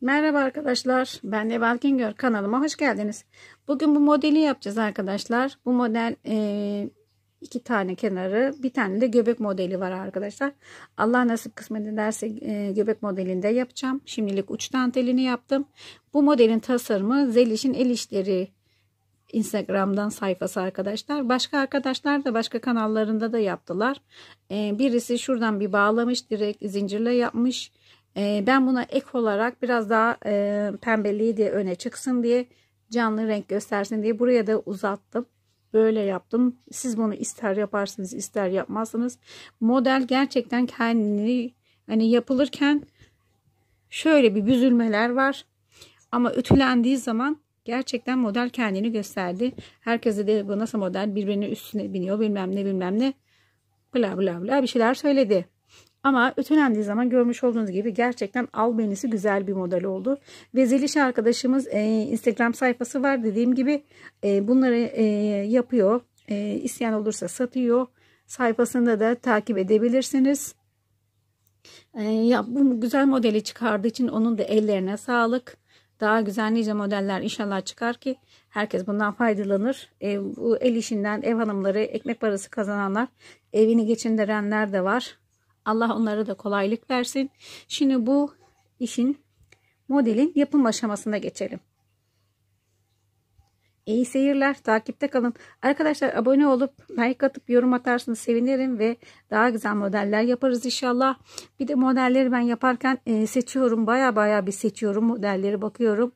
Merhaba arkadaşlar ben Neval Güngör kanalıma hoş geldiniz. Bugün bu modeli yapacağız arkadaşlar. Bu model e, iki tane kenarı bir tane de göbek modeli var arkadaşlar. Allah nasip kısmet ederse e, göbek modelinde yapacağım. Şimdilik uç dantelini yaptım. Bu modelin tasarımı Zeliş'in el işleri Instagram'dan sayfası arkadaşlar. Başka arkadaşlar da başka kanallarında da yaptılar. Ee, birisi şuradan bir bağlamış direkt zincirle yapmış. Ee, ben buna ek olarak biraz daha e, pembeliği diye öne çıksın diye canlı renk göstersin diye buraya da uzattım. Böyle yaptım. Siz bunu ister yaparsınız ister yapmazsınız. Model gerçekten kendini hani yapılırken şöyle bir büzülmeler var. Ama ütülendiği zaman gerçekten model kendini gösterdi. Herkese de bu nasıl model birbirinin üstüne biniyor bilmem ne bilmem ne bla bla bla bir şeyler söyledi. Ama ötelendiği zaman görmüş olduğunuz gibi gerçekten albenisi güzel bir model oldu. Ve Zeliş arkadaşımız e, Instagram sayfası var. Dediğim gibi e, bunları e, yapıyor. E, isteyen olursa satıyor. Sayfasında da takip edebilirsiniz. E, ya bu güzel modeli çıkardığı için onun da ellerine sağlık. Daha güzel nice modeller inşallah çıkar ki herkes bundan faydalanır. E, bu el işinden ev hanımları, ekmek parası kazananlar, evini geçindirenler de var. Allah onlara da kolaylık versin. Şimdi bu işin modelin yapım aşamasına geçelim. İyi seyirler. Takipte kalın. Arkadaşlar abone olup like atıp yorum atarsanız sevinirim ve daha güzel modeller yaparız inşallah. Bir de modelleri ben yaparken e, seçiyorum. Baya baya bir seçiyorum. Modelleri bakıyorum.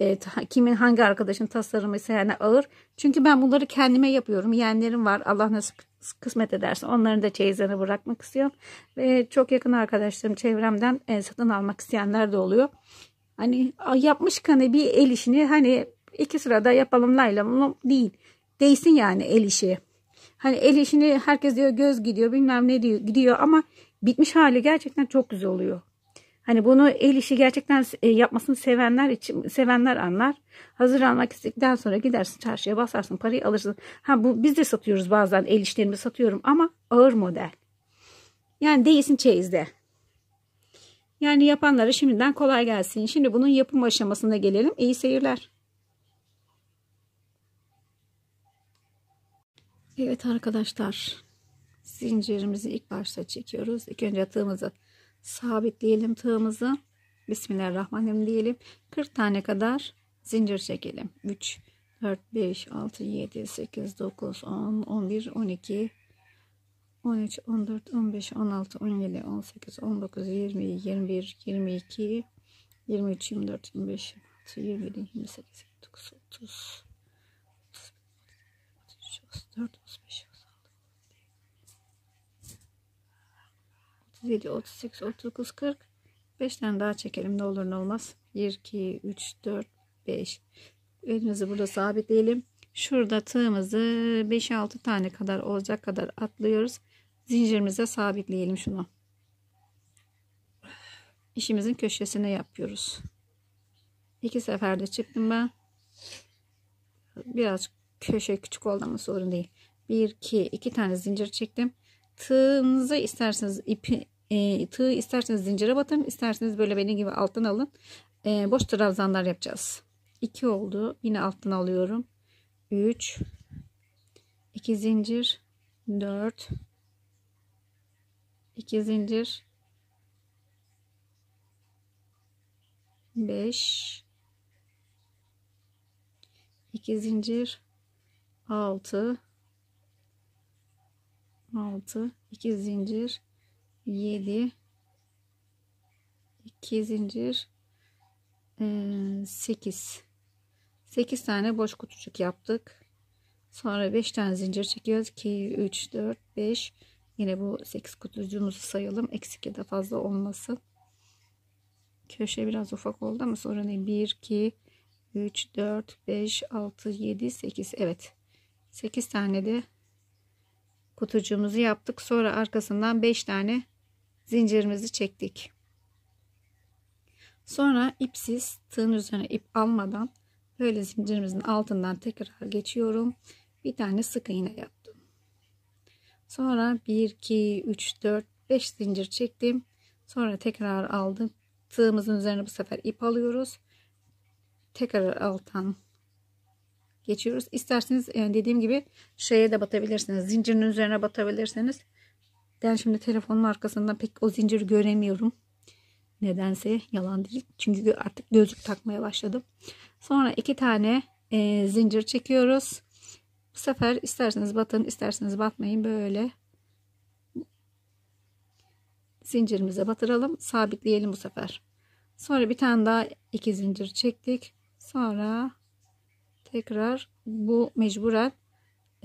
E, kimin hangi arkadaşın tasarımı ise yani ağır. Çünkü ben bunları kendime yapıyorum. Yeğenlerim var. Allah nasip kısmet ederse onların da çeyizlerini bırakmak istiyorum. Ve çok yakın arkadaşlarım çevremden e, satın almak isteyenler de oluyor. Hani yapmış hani bir el işini hani iki sırada yapalım layla değil. Değsin yani el işi. Hani el işini herkes diyor göz gidiyor bilmem ne diyor gidiyor ama bitmiş hali gerçekten çok güzel oluyor. Hani bunu el işi gerçekten e, yapmasını sevenler için sevenler anlar. Hazır almak istedikten sonra gidersin çarşıya basarsın parayı alırsın. Ha bu biz de satıyoruz bazen el işlerimi satıyorum ama ağır model. Yani değilsin çeyizde. Yani yapanlara şimdiden kolay gelsin. Şimdi bunun yapım aşamasına gelelim. İyi seyirler. Evet arkadaşlar zincirimizi ilk başta çekiyoruz. İlk önce atığımızı sabitleyelim tığımızı. Bismillahirrahmanirrahim diyelim. 40 tane kadar zincir çekelim. 3, 4, 5, 6, 7, 8, 9, 10, 11, 12, 13, 14, 15, 16, 17, 18, 19, 20, 21, 22, 23, 24, 25, 26, 27, 28, 29, 30, 34, 37, 38, 39, 40. 5 tane daha çekelim ne olur ne olmaz. 1, 2, 3, 4, 5. Elimizi burada sabitleyelim. Şurada tığımızı 5-6 tane kadar olacak kadar atlıyoruz. Zincirimize sabitleyelim şunu. İşimizin köşesini yapıyoruz. İki seferde çıktım ben. Biraz köşe küçük oldu ama sorun değil. 1 2 2 tane zincir çektim tığınızı isterseniz ipi e, tığı isterseniz zincire batın isterseniz böyle benim gibi alttan alın e, boş trabzanlar yapacağız 2 oldu yine alttan alıyorum 3 2 zincir 4 2 zincir 5 2 zincir 6 6 2 zincir 7 2 zincir 8 ee, 8 tane boş kutucuk yaptık sonra 5 tane zincir çekiyoruz 2 3 4 5 yine bu 8 kutucuğumuzu sayalım eksik ya da fazla olmasın köşe biraz ufak oldu ama sonra ne 1 2 3 4 5 6 7 8 evet 8 tane de kutucuğumuzu yaptık. Sonra arkasından 5 tane zincirimizi çektik. Sonra ipsiz tığın üzerine ip almadan böyle zincirimizin altından tekrar geçiyorum. Bir tane sık iğne yaptım. Sonra 1 2 3 4 5 zincir çektim. Sonra tekrar aldım. Tığımızın üzerine bu sefer ip alıyoruz. Tekrar alttan geçiyoruz. İsterseniz e, dediğim gibi şeye de batabilirsiniz. Zincirin üzerine batabilirsiniz. Ben şimdi telefonun arkasından pek o zinciri göremiyorum. Nedense yalan değil. Çünkü artık gözlük takmaya başladım. Sonra iki tane e, zincir çekiyoruz. Bu sefer isterseniz batın isterseniz batmayın böyle zincirimize batıralım sabitleyelim bu sefer sonra bir tane daha iki zincir çektik sonra tekrar bu mecburen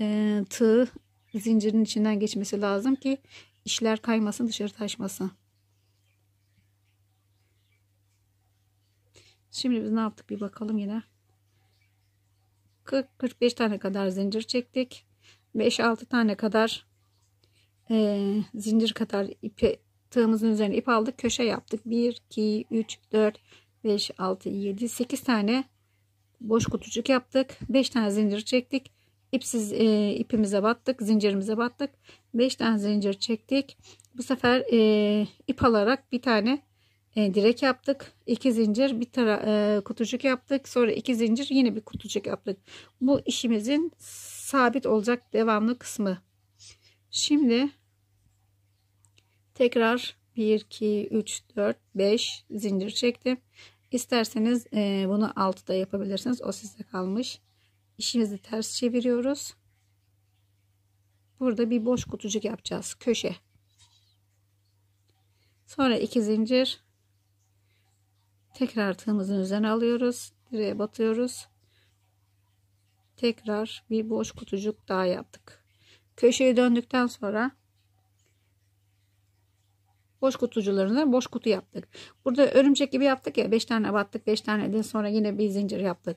e, tığ zincirin içinden geçmesi lazım ki işler kaymasın dışarı taşmasın. Şimdi biz ne yaptık bir bakalım yine. 40-45 tane kadar zincir çektik. 5-6 tane kadar e, zincir kadar ipi tığımızın üzerine ip aldık. Köşe yaptık. 1, 2, 3, 4, 5, 6, 7, 8 tane boş kutucuk yaptık 5 tane zincir çektik ipsiz e, ipimize battık zincirimize battık 5 tane zincir çektik bu sefer e, ip alarak bir tane e, direk yaptık iki zincir bir tara e, kutucuk yaptık sonra iki zincir yine bir kutucuk yaptık bu işimizin sabit olacak devamlı kısmı şimdi tekrar 1 2 3 4 5 zincir çektim İsterseniz e, bunu altı da yapabilirsiniz. O size kalmış. İşimizi ters çeviriyoruz. Burada bir boş kutucuk yapacağız. Köşe. Sonra iki zincir. Tekrar tığımızın üzerine alıyoruz. Direğe batıyoruz. Tekrar bir boş kutucuk daha yaptık. Köşeyi döndükten sonra boş kutucularını boş kutu yaptık. Burada örümcek gibi yaptık ya 5 tane battık 5 tane de sonra yine bir zincir yaptık.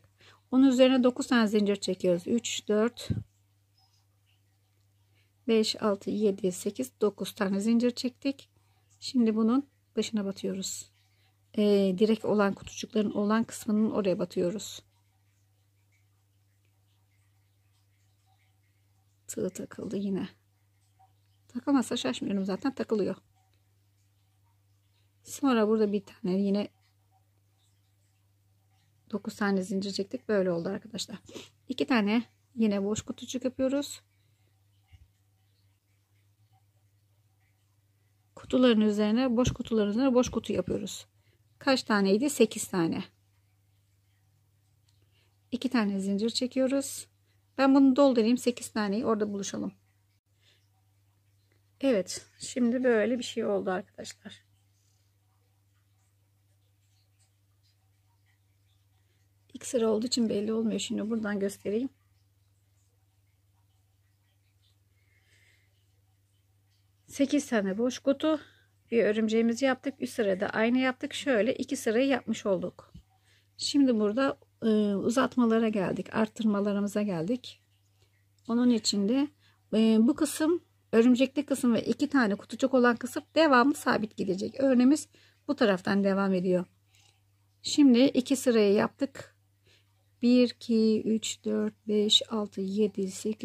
Onun üzerine 9 tane zincir çekiyoruz. 3, 4, 5, 6, 7, 8, 9 tane zincir çektik. Şimdi bunun başına batıyoruz. Ee, direkt olan kutucukların olan kısmının oraya batıyoruz. Tığ takıldı yine. Takamazsa şaşmıyorum zaten takılıyor. Sonra burada bir tane yine 9 tane zincir çektik. Böyle oldu arkadaşlar. 2 tane yine boş kutucuk yapıyoruz. Kutuların üzerine boş kutuların üzerine boş kutu yapıyoruz. Kaç taneydi? 8 tane. 2 tane zincir çekiyoruz. Ben bunu doldurayım. 8 taneyi orada buluşalım. Evet. Şimdi böyle bir şey oldu arkadaşlar. İlk sıra olduğu için belli olmuyor. Şimdi buradan göstereyim. Sekiz tane boş kutu bir örümceğimizi yaptık. Üst sırada aynı yaptık. Şöyle iki sırayı yapmış olduk. Şimdi burada e, uzatmalara geldik. Arttırmalarımıza geldik. Onun içinde e, bu kısım örümcekli kısım ve iki tane kutucuk olan kısım devamlı sabit gidecek. Örneğimiz bu taraftan devam ediyor. Şimdi iki sırayı yaptık. 1, 2, 3, 4, 5, 6, 7, 8, 9, 10,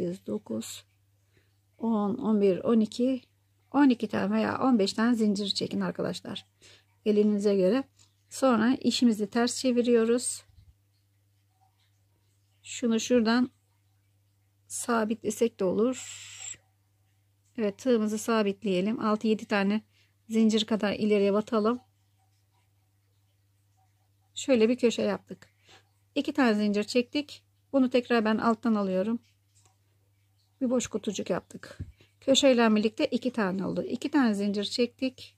11, 12, 12 tane veya 15 tane zincir çekin arkadaşlar. Elinize göre. Sonra işimizi ters çeviriyoruz. Şunu şuradan sabitlesek de olur. Evet tığımızı sabitleyelim. 6-7 tane zincir kadar ileriye batalım. Şöyle bir köşe yaptık iki tane zincir çektik bunu tekrar ben alttan alıyorum bir boş kutucuk yaptık köşeyle birlikte iki tane oldu iki tane zincir çektik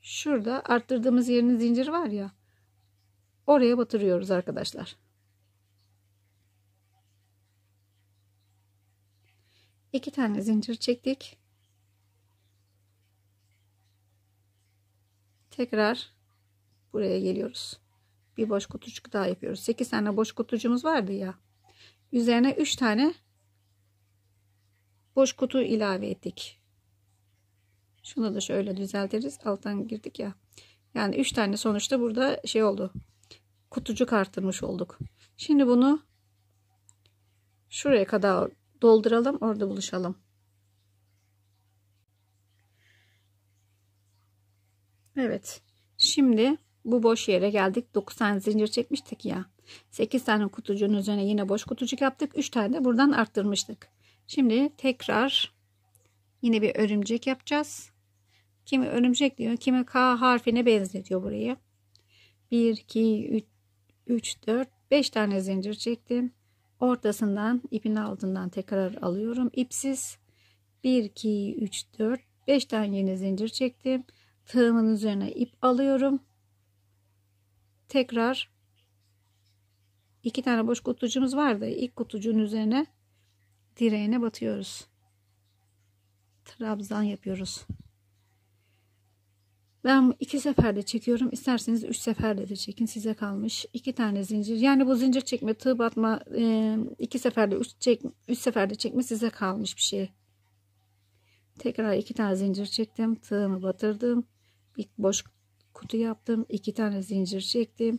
şurada arttırdığımız yerin zincir var ya oraya batırıyoruz arkadaşlar iki tane zincir çektik tekrar Buraya geliyoruz. Bir boş kutucuk daha yapıyoruz. 8 tane boş kutucuğumuz vardı ya. Üzerine 3 tane boş kutu ilave ettik. Şunu da şöyle düzeltiriz. Alttan girdik ya. Yani 3 tane sonuçta burada şey oldu. Kutucuk arttırmış olduk. Şimdi bunu şuraya kadar dolduralım. Orada buluşalım. Evet. Şimdi bu boş yere geldik. 9 tane zincir çekmiştik ya. 8 tane kutucuğun üzerine yine boş kutucuk yaptık. 3 tane de buradan arttırmıştık. Şimdi tekrar yine bir örümcek yapacağız. Kimi örümcek diyor, kimi K harfine benzetiyor burayı. 1 2 3 4 5 tane zincir çektim. Ortasından ipin altından tekrar alıyorum. İpsiz 1 2 3 4 5 tane yeni zincir çektim. Tığımın üzerine ip alıyorum tekrar iki tane boş kutucuğumuz vardı. İlk kutucuğun üzerine direğine batıyoruz. Trabzan yapıyoruz. Ben iki seferde çekiyorum. İsterseniz üç seferde de çekin. Size kalmış. iki tane zincir. Yani bu zincir çekme, tığ batma, e, iki seferde, üç, çek, üç seferde çekme size kalmış bir şey. Tekrar iki tane zincir çektim. Tığımı batırdım. İlk boş kutu yaptım. iki tane zincir çektim.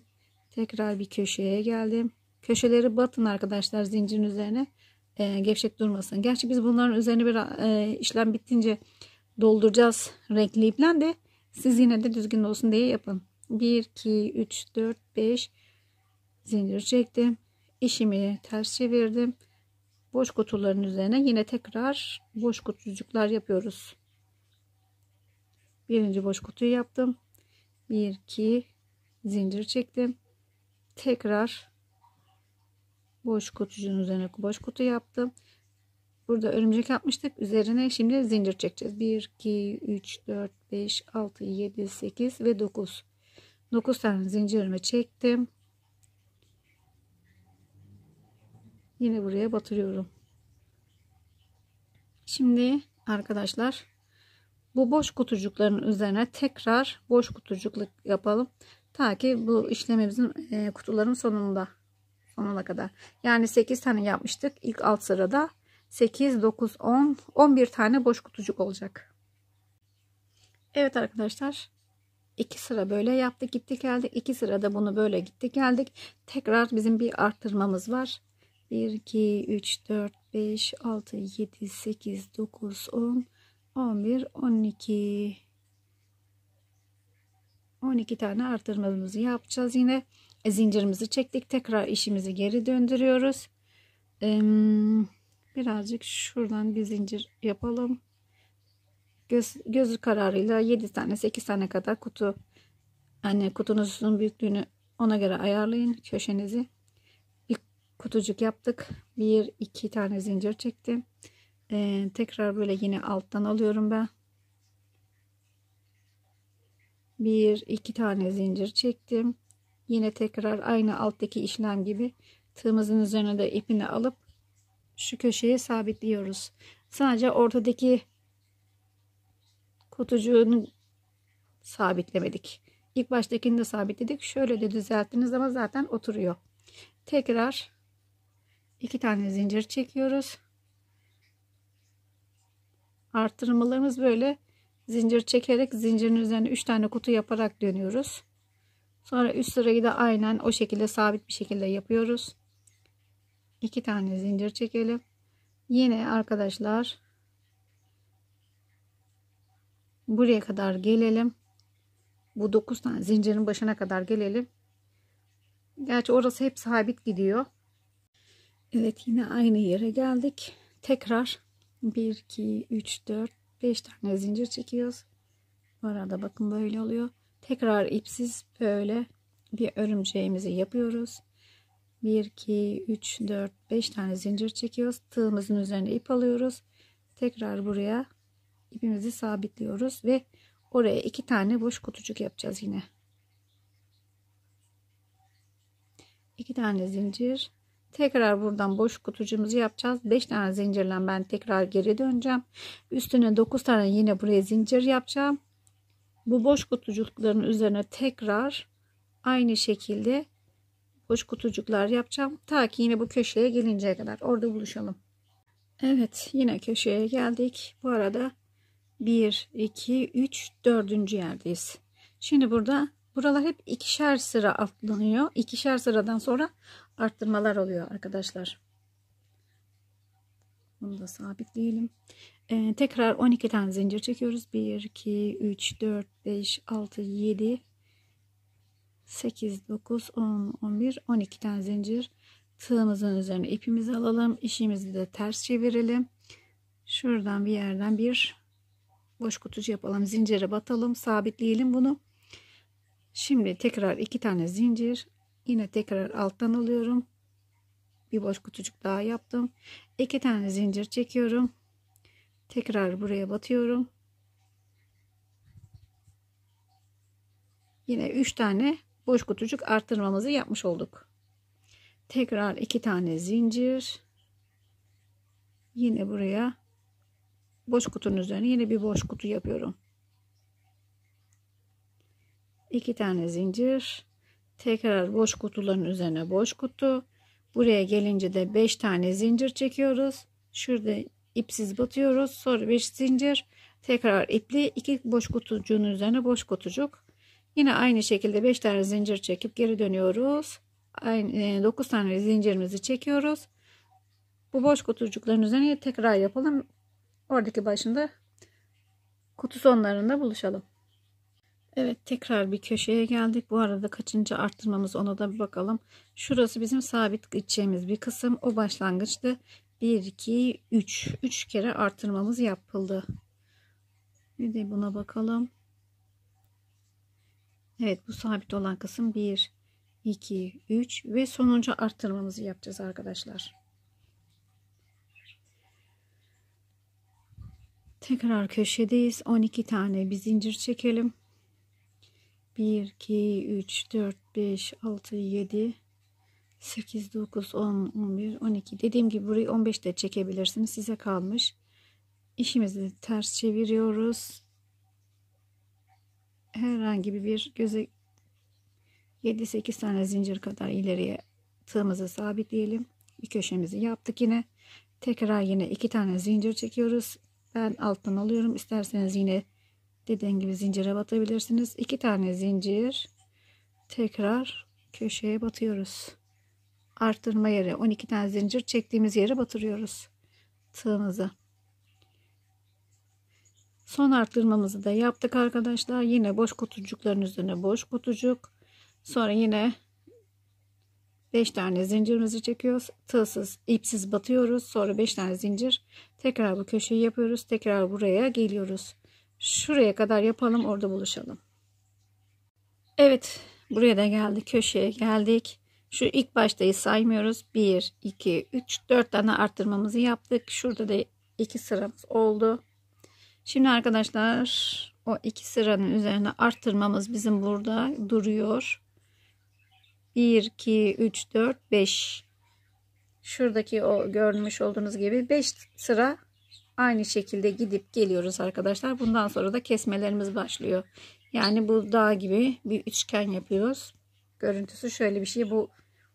Tekrar bir köşeye geldim. Köşeleri batın arkadaşlar zincirin üzerine. E, gevşek durmasın. Gerçi biz bunların üzerine bir e, işlem bittince dolduracağız renkli iple de siz yine de düzgün olsun diye yapın. 1, 2, 3, 4, 5 zincir çektim. İşimi ters çevirdim. Boş kutuların üzerine yine tekrar boş kutucuklar yapıyoruz. Birinci boş kutuyu yaptım. 1 2 zincir çektim tekrar boş kutucuğun üzerine boş kutu yaptım burada örümcek yapmıştık üzerine şimdi zincir çekeceğiz 1 2 3 4 5 6 7 8 ve 9 9 tane zincirimi çektim yine buraya batırıyorum şimdi arkadaşlar bu boş kutucukların üzerine tekrar boş kutucukluk yapalım. Ta ki bu işlemimizin e, kutuların sonunda sonuna kadar. Yani 8 tane yapmıştık. ilk alt sırada 8, 9, 10, 11 tane boş kutucuk olacak. Evet arkadaşlar. iki sıra böyle yaptık gittik geldik. iki sırada bunu böyle gittik geldik. Tekrar bizim bir arttırmamız var. 1, 2, 3, 4, 5, 6, 7, 8, 9, 10, 11 12 12 tane artırmamızı yapacağız yine e, zincirimizi çektik tekrar işimizi geri döndürüyoruz e, birazcık şuradan bir zincir yapalım göz, göz kararıyla 7 tane 8 tane kadar kutu yani kutunuzun büyüklüğünü ona göre ayarlayın köşenizi bir kutucuk yaptık bir iki tane zincir çektim e, tekrar böyle yine alttan alıyorum ben bir iki tane zincir çektim yine tekrar aynı alttaki işlem gibi tığımızın üzerine de ipini alıp şu köşeye sabitliyoruz sadece ortadaki kutucuğunu sabitlemedik ilk baştakini de sabitledik şöyle de düzelttiniz ama zaten oturuyor tekrar iki tane zincir çekiyoruz Artırmalarımız böyle zincir çekerek zincirin üzerine 3 tane kutu yaparak dönüyoruz. Sonra üst sırayı da aynen o şekilde sabit bir şekilde yapıyoruz. 2 tane zincir çekelim. Yine arkadaşlar buraya kadar gelelim. Bu 9 tane zincirin başına kadar gelelim. Gerçi orası hep sabit gidiyor. Evet yine aynı yere geldik. Tekrar 1 2 3 4 5 tane zincir çekiyoruz. Bu arada bakın böyle oluyor. Tekrar ipsiz böyle bir örümceğimizi yapıyoruz. 1 2 3 4 5 tane zincir çekiyoruz. Tığımızın üzerine ip alıyoruz. Tekrar buraya ipimizi sabitliyoruz ve oraya iki tane boş kutucuk yapacağız yine. 2 tane zincir Tekrar buradan boş kutucuğumuzu yapacağız. 5 tane zincirle ben tekrar geri döneceğim. Üstüne 9 tane yine buraya zincir yapacağım. Bu boş kutucukların üzerine tekrar aynı şekilde boş kutucuklar yapacağım. Ta ki yine bu köşeye gelinceye kadar. Orada buluşalım. Evet yine köşeye geldik. Bu arada 1, 2, 3, 4. yerdeyiz. Şimdi burada buralar hep ikişer sıra atlanıyor. İkişer sıradan sonra arttırmalar oluyor arkadaşlar. Bunu da sabitleyelim. Ee, tekrar 12 tane zincir çekiyoruz. 1, 2, 3, 4, 5, 6, 7, 8, 9, 10, 11, 12 tane zincir. Tığımızın üzerine ipimizi alalım. İşimizi de ters çevirelim. Şuradan bir yerden bir boş kutucu yapalım. Zincire batalım. Sabitleyelim bunu. Şimdi tekrar iki tane zincir Yine tekrar alttan alıyorum. Bir boş kutucuk daha yaptım. İki tane zincir çekiyorum. Tekrar buraya batıyorum. Yine üç tane boş kutucuk arttırmamızı yapmış olduk. Tekrar iki tane zincir. Yine buraya boş kutunun üzerine yine bir boş kutu yapıyorum. 2 tane zincir. Tekrar boş kutuların üzerine boş kutu. Buraya gelince de 5 tane zincir çekiyoruz. Şurada ipsiz batıyoruz. Sonra 5 zincir. Tekrar ipli 2 boş kutucuğun üzerine boş kutucuk. Yine aynı şekilde 5 tane zincir çekip geri dönüyoruz. 9 e, tane zincirimizi çekiyoruz. Bu boş kutucukların üzerine tekrar yapalım. Oradaki başında kutu sonlarında buluşalım. Evet tekrar bir köşeye geldik. Bu arada kaçıncı arttırmamız ona da bir bakalım. Şurası bizim sabit gideceğimiz bir kısım. O başlangıçta 1, 2, 3. 3 kere arttırmamız yapıldı. Bir de buna bakalım. Evet bu sabit olan kısım 1, 2, 3 ve sonuncu arttırmamızı yapacağız arkadaşlar. Tekrar köşedeyiz. 12 tane bir zincir çekelim. 1, 2, 3, 4, 5, 6, 7, 8, 9, 10, 11, 12. Dediğim gibi burayı 15 de çekebilirsiniz. Size kalmış. İşimizi ters çeviriyoruz. Herhangi bir göze 7-8 tane zincir kadar ileriye tığımızı sabitleyelim. Bir köşemizi yaptık yine. Tekrar yine iki tane zincir çekiyoruz. Ben alttan alıyorum. İsterseniz yine Dediğim gibi zincire batabilirsiniz. İki tane zincir. Tekrar köşeye batıyoruz. Arttırma yere 12 tane zincir çektiğimiz yere batırıyoruz. Tığımızı. Son arttırmamızı da yaptık arkadaşlar. Yine boş kutucukların üzerine boş kutucuk. Sonra yine 5 tane zincirimizi çekiyoruz. Tığsız, ipsiz batıyoruz. Sonra 5 tane zincir. Tekrar bu köşeyi yapıyoruz. Tekrar buraya geliyoruz. Şuraya kadar yapalım orada buluşalım. Evet buraya da geldik köşeye geldik. Şu ilk baştayı saymıyoruz. 1, 2, 3, 4 tane arttırmamızı yaptık. Şurada da 2 sıramız oldu. Şimdi arkadaşlar o 2 sıranın üzerine arttırmamız bizim burada duruyor. 1, 2, 3, 4, 5. Şuradaki o görmüş olduğunuz gibi 5 sıra aynı şekilde gidip geliyoruz arkadaşlar. Bundan sonra da kesmelerimiz başlıyor. Yani bu dağ gibi bir üçgen yapıyoruz. Görüntüsü şöyle bir şey. Bu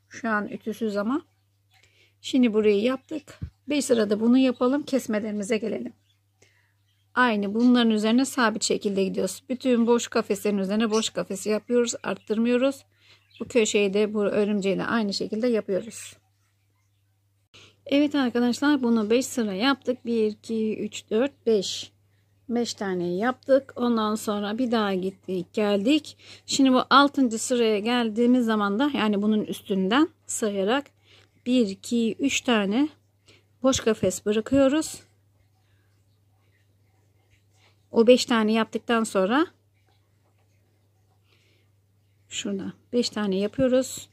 şu an ütüsüz ama. Şimdi burayı yaptık. 5 sırada bunu yapalım. Kesmelerimize gelelim. Aynı bunların üzerine sabit şekilde gidiyoruz. Bütün boş kafeslerin üzerine boş kafesi yapıyoruz. Arttırmıyoruz. Bu köşeyi de bu örümceği de aynı şekilde yapıyoruz. Evet arkadaşlar bunu 5 sıra yaptık. 1, 2, 3, 4, 5. 5 tane yaptık. Ondan sonra bir daha gittik geldik. Şimdi bu 6. sıraya geldiğimiz zaman da yani bunun üstünden sayarak 1, 2, 3 tane boş kafes bırakıyoruz. O 5 tane yaptıktan sonra şurada 5 tane yapıyoruz.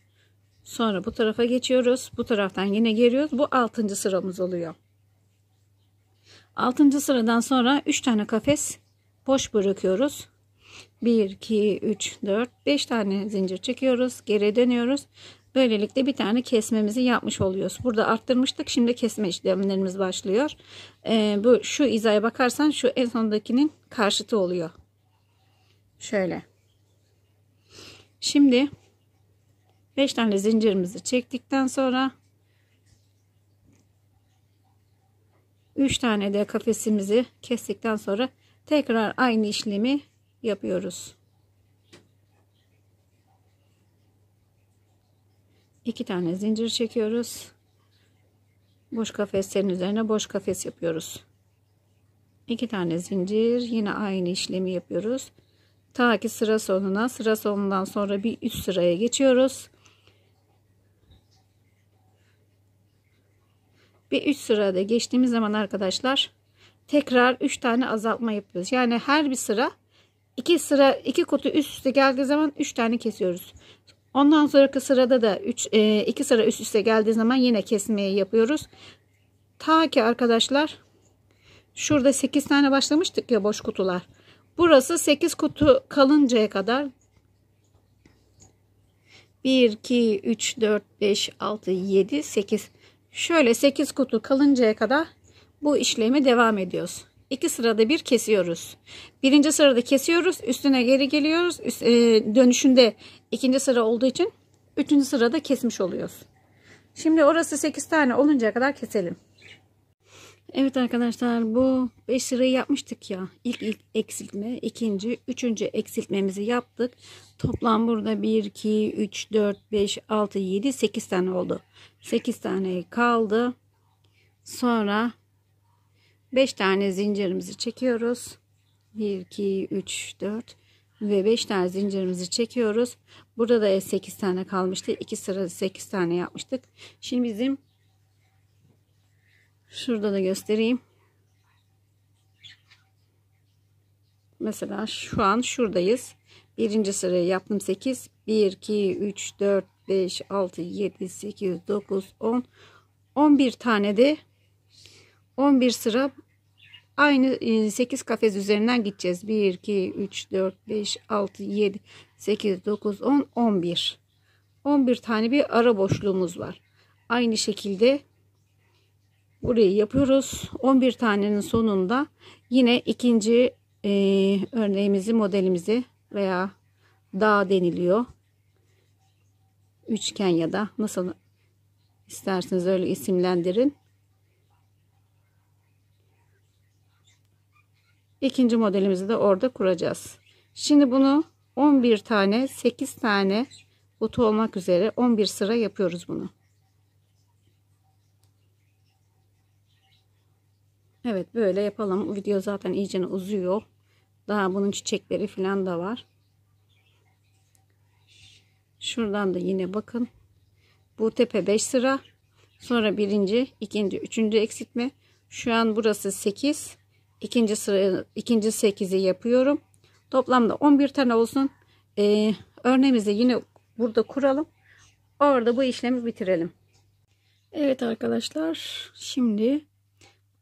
Sonra bu tarafa geçiyoruz. Bu taraftan yine geliyoruz. Bu 6. sıramız oluyor. 6. sıradan sonra 3 tane kafes boş bırakıyoruz. 1 2 3 4 5 tane zincir çekiyoruz. Geri dönüyoruz. Böylelikle bir tane kesmemizi yapmış oluyoruz. Burada arttırmıştık. Şimdi kesme işlemlerimiz başlıyor. Ee, bu şu izaya bakarsan şu en sondakinin karşıtı oluyor. Şöyle. Şimdi 5 tane zincirimizi çektikten sonra 3 tane de kafesimizi kestikten sonra tekrar aynı işlemi yapıyoruz. 2 tane zincir çekiyoruz. Boş kafeslerin üzerine boş kafes yapıyoruz. 2 tane zincir yine aynı işlemi yapıyoruz. Ta ki sıra sonuna sıra sonundan sonra bir üst sıraya geçiyoruz. bir üç sırada geçtiğimiz zaman arkadaşlar tekrar üç tane azaltma yapıyoruz. Yani her bir sıra iki sıra iki kutu üst üste geldiği zaman üç tane kesiyoruz. Ondan sonraki sırada da 3 e, iki sıra üst üste geldiği zaman yine kesmeyi yapıyoruz. Ta ki arkadaşlar şurada 8 tane başlamıştık ya boş kutular. Burası 8 kutu kalıncaya kadar 1 2 3 4 5 6 7 8 Şöyle 8 kutu kalıncaya kadar bu işlemi devam ediyoruz. İki sırada bir kesiyoruz. Birinci sırada kesiyoruz. Üstüne geri geliyoruz. Üst, e, dönüşünde ikinci sıra olduğu için üçüncü sırada kesmiş oluyoruz. Şimdi orası 8 tane olunca kadar keselim. Evet arkadaşlar bu 5 sırayı yapmıştık ya. ilk ilk eksiltme, ikinci, üçüncü eksiltmemizi yaptık. Toplam burada 1, 2, 3, 4, 5, 6, 7, 8 tane oldu. 8 tane kaldı. Sonra 5 tane zincirimizi çekiyoruz. 1, 2, 3, 4 ve 5 tane zincirimizi çekiyoruz. Burada da 8 tane kalmıştı. 2 sıra 8 tane yapmıştık. Şimdi bizim Şurada da göstereyim. Mesela şu an şuradayız. Birinci sırayı yaptım 8. 1, 2, 3, 4, 5, 6, 7, 8, 9, 10. 11 tane de 11 sıra aynı 8 e, kafes üzerinden gideceğiz. 1, 2, 3, 4, 5, 6, 7, 8, 9, 10, 11. 11 tane bir ara boşluğumuz var. Aynı şekilde burayı yapıyoruz 11 tanenin sonunda yine ikinci e, örneğimizi modelimizi veya dağ deniliyor üçgen ya da nasıl isterseniz öyle isimlendirin ikinci modelimizi de orada kuracağız şimdi bunu 11 tane 8 tane butu olmak üzere 11 sıra yapıyoruz bunu Evet böyle yapalım. Bu video zaten iyice uzuyor. Daha bunun çiçekleri falan da var. Şuradan da yine bakın. Bu tepe 5 sıra. Sonra birinci, ikinci, üçüncü eksiltme. Şu an burası 8. İkinci sıra, ikinci 8'i yapıyorum. Toplamda 11 tane olsun. Ee, örneğimizi yine burada kuralım. Orada bu işlemi bitirelim. Evet arkadaşlar şimdi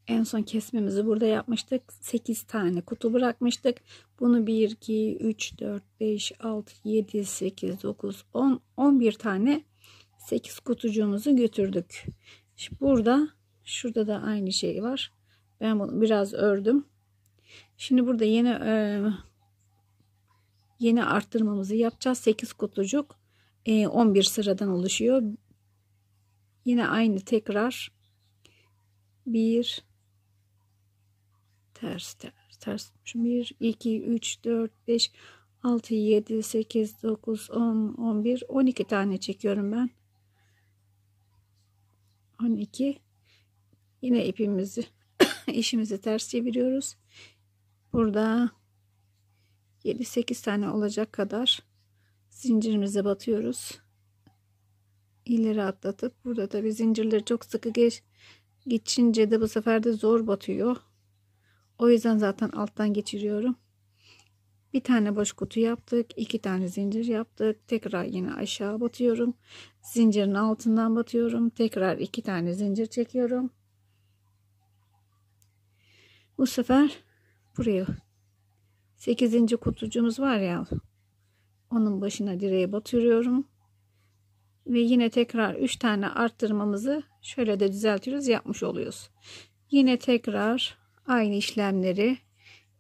en son kesmemizi burada yapmıştık. 8 tane kutu bırakmıştık. Bunu 1, 2, 3, 4, 5, 6, 7, 8, 9, 10, 11 tane 8 kutucuğumuzu götürdük. Şimdi burada şurada da aynı şey var. Ben bunu biraz ördüm. Şimdi burada yeni e, yeni arttırmamızı yapacağız. 8 kutucuk e, 11 sıradan oluşuyor. Yine aynı tekrar 1 ters ters ters 1 2 3 4 5 6 7 8 9 10 11 12 tane çekiyorum ben 12 yine ipimizi işimizi ters çeviriyoruz burada 7-8 tane olacak kadar zincirimize batıyoruz ileri atlatıp burada tabi zincirleri çok sıkı geç geçince de bu sefer de zor batıyor o yüzden zaten alttan geçiriyorum. Bir tane boş kutu yaptık. iki tane zincir yaptık. Tekrar yine aşağı batıyorum. Zincirin altından batıyorum. Tekrar iki tane zincir çekiyorum. Bu sefer buraya 8. kutucuğumuz var ya onun başına direğe batırıyorum. Ve yine tekrar 3 tane arttırmamızı şöyle de düzeltiyoruz yapmış oluyoruz. Yine tekrar aynı işlemleri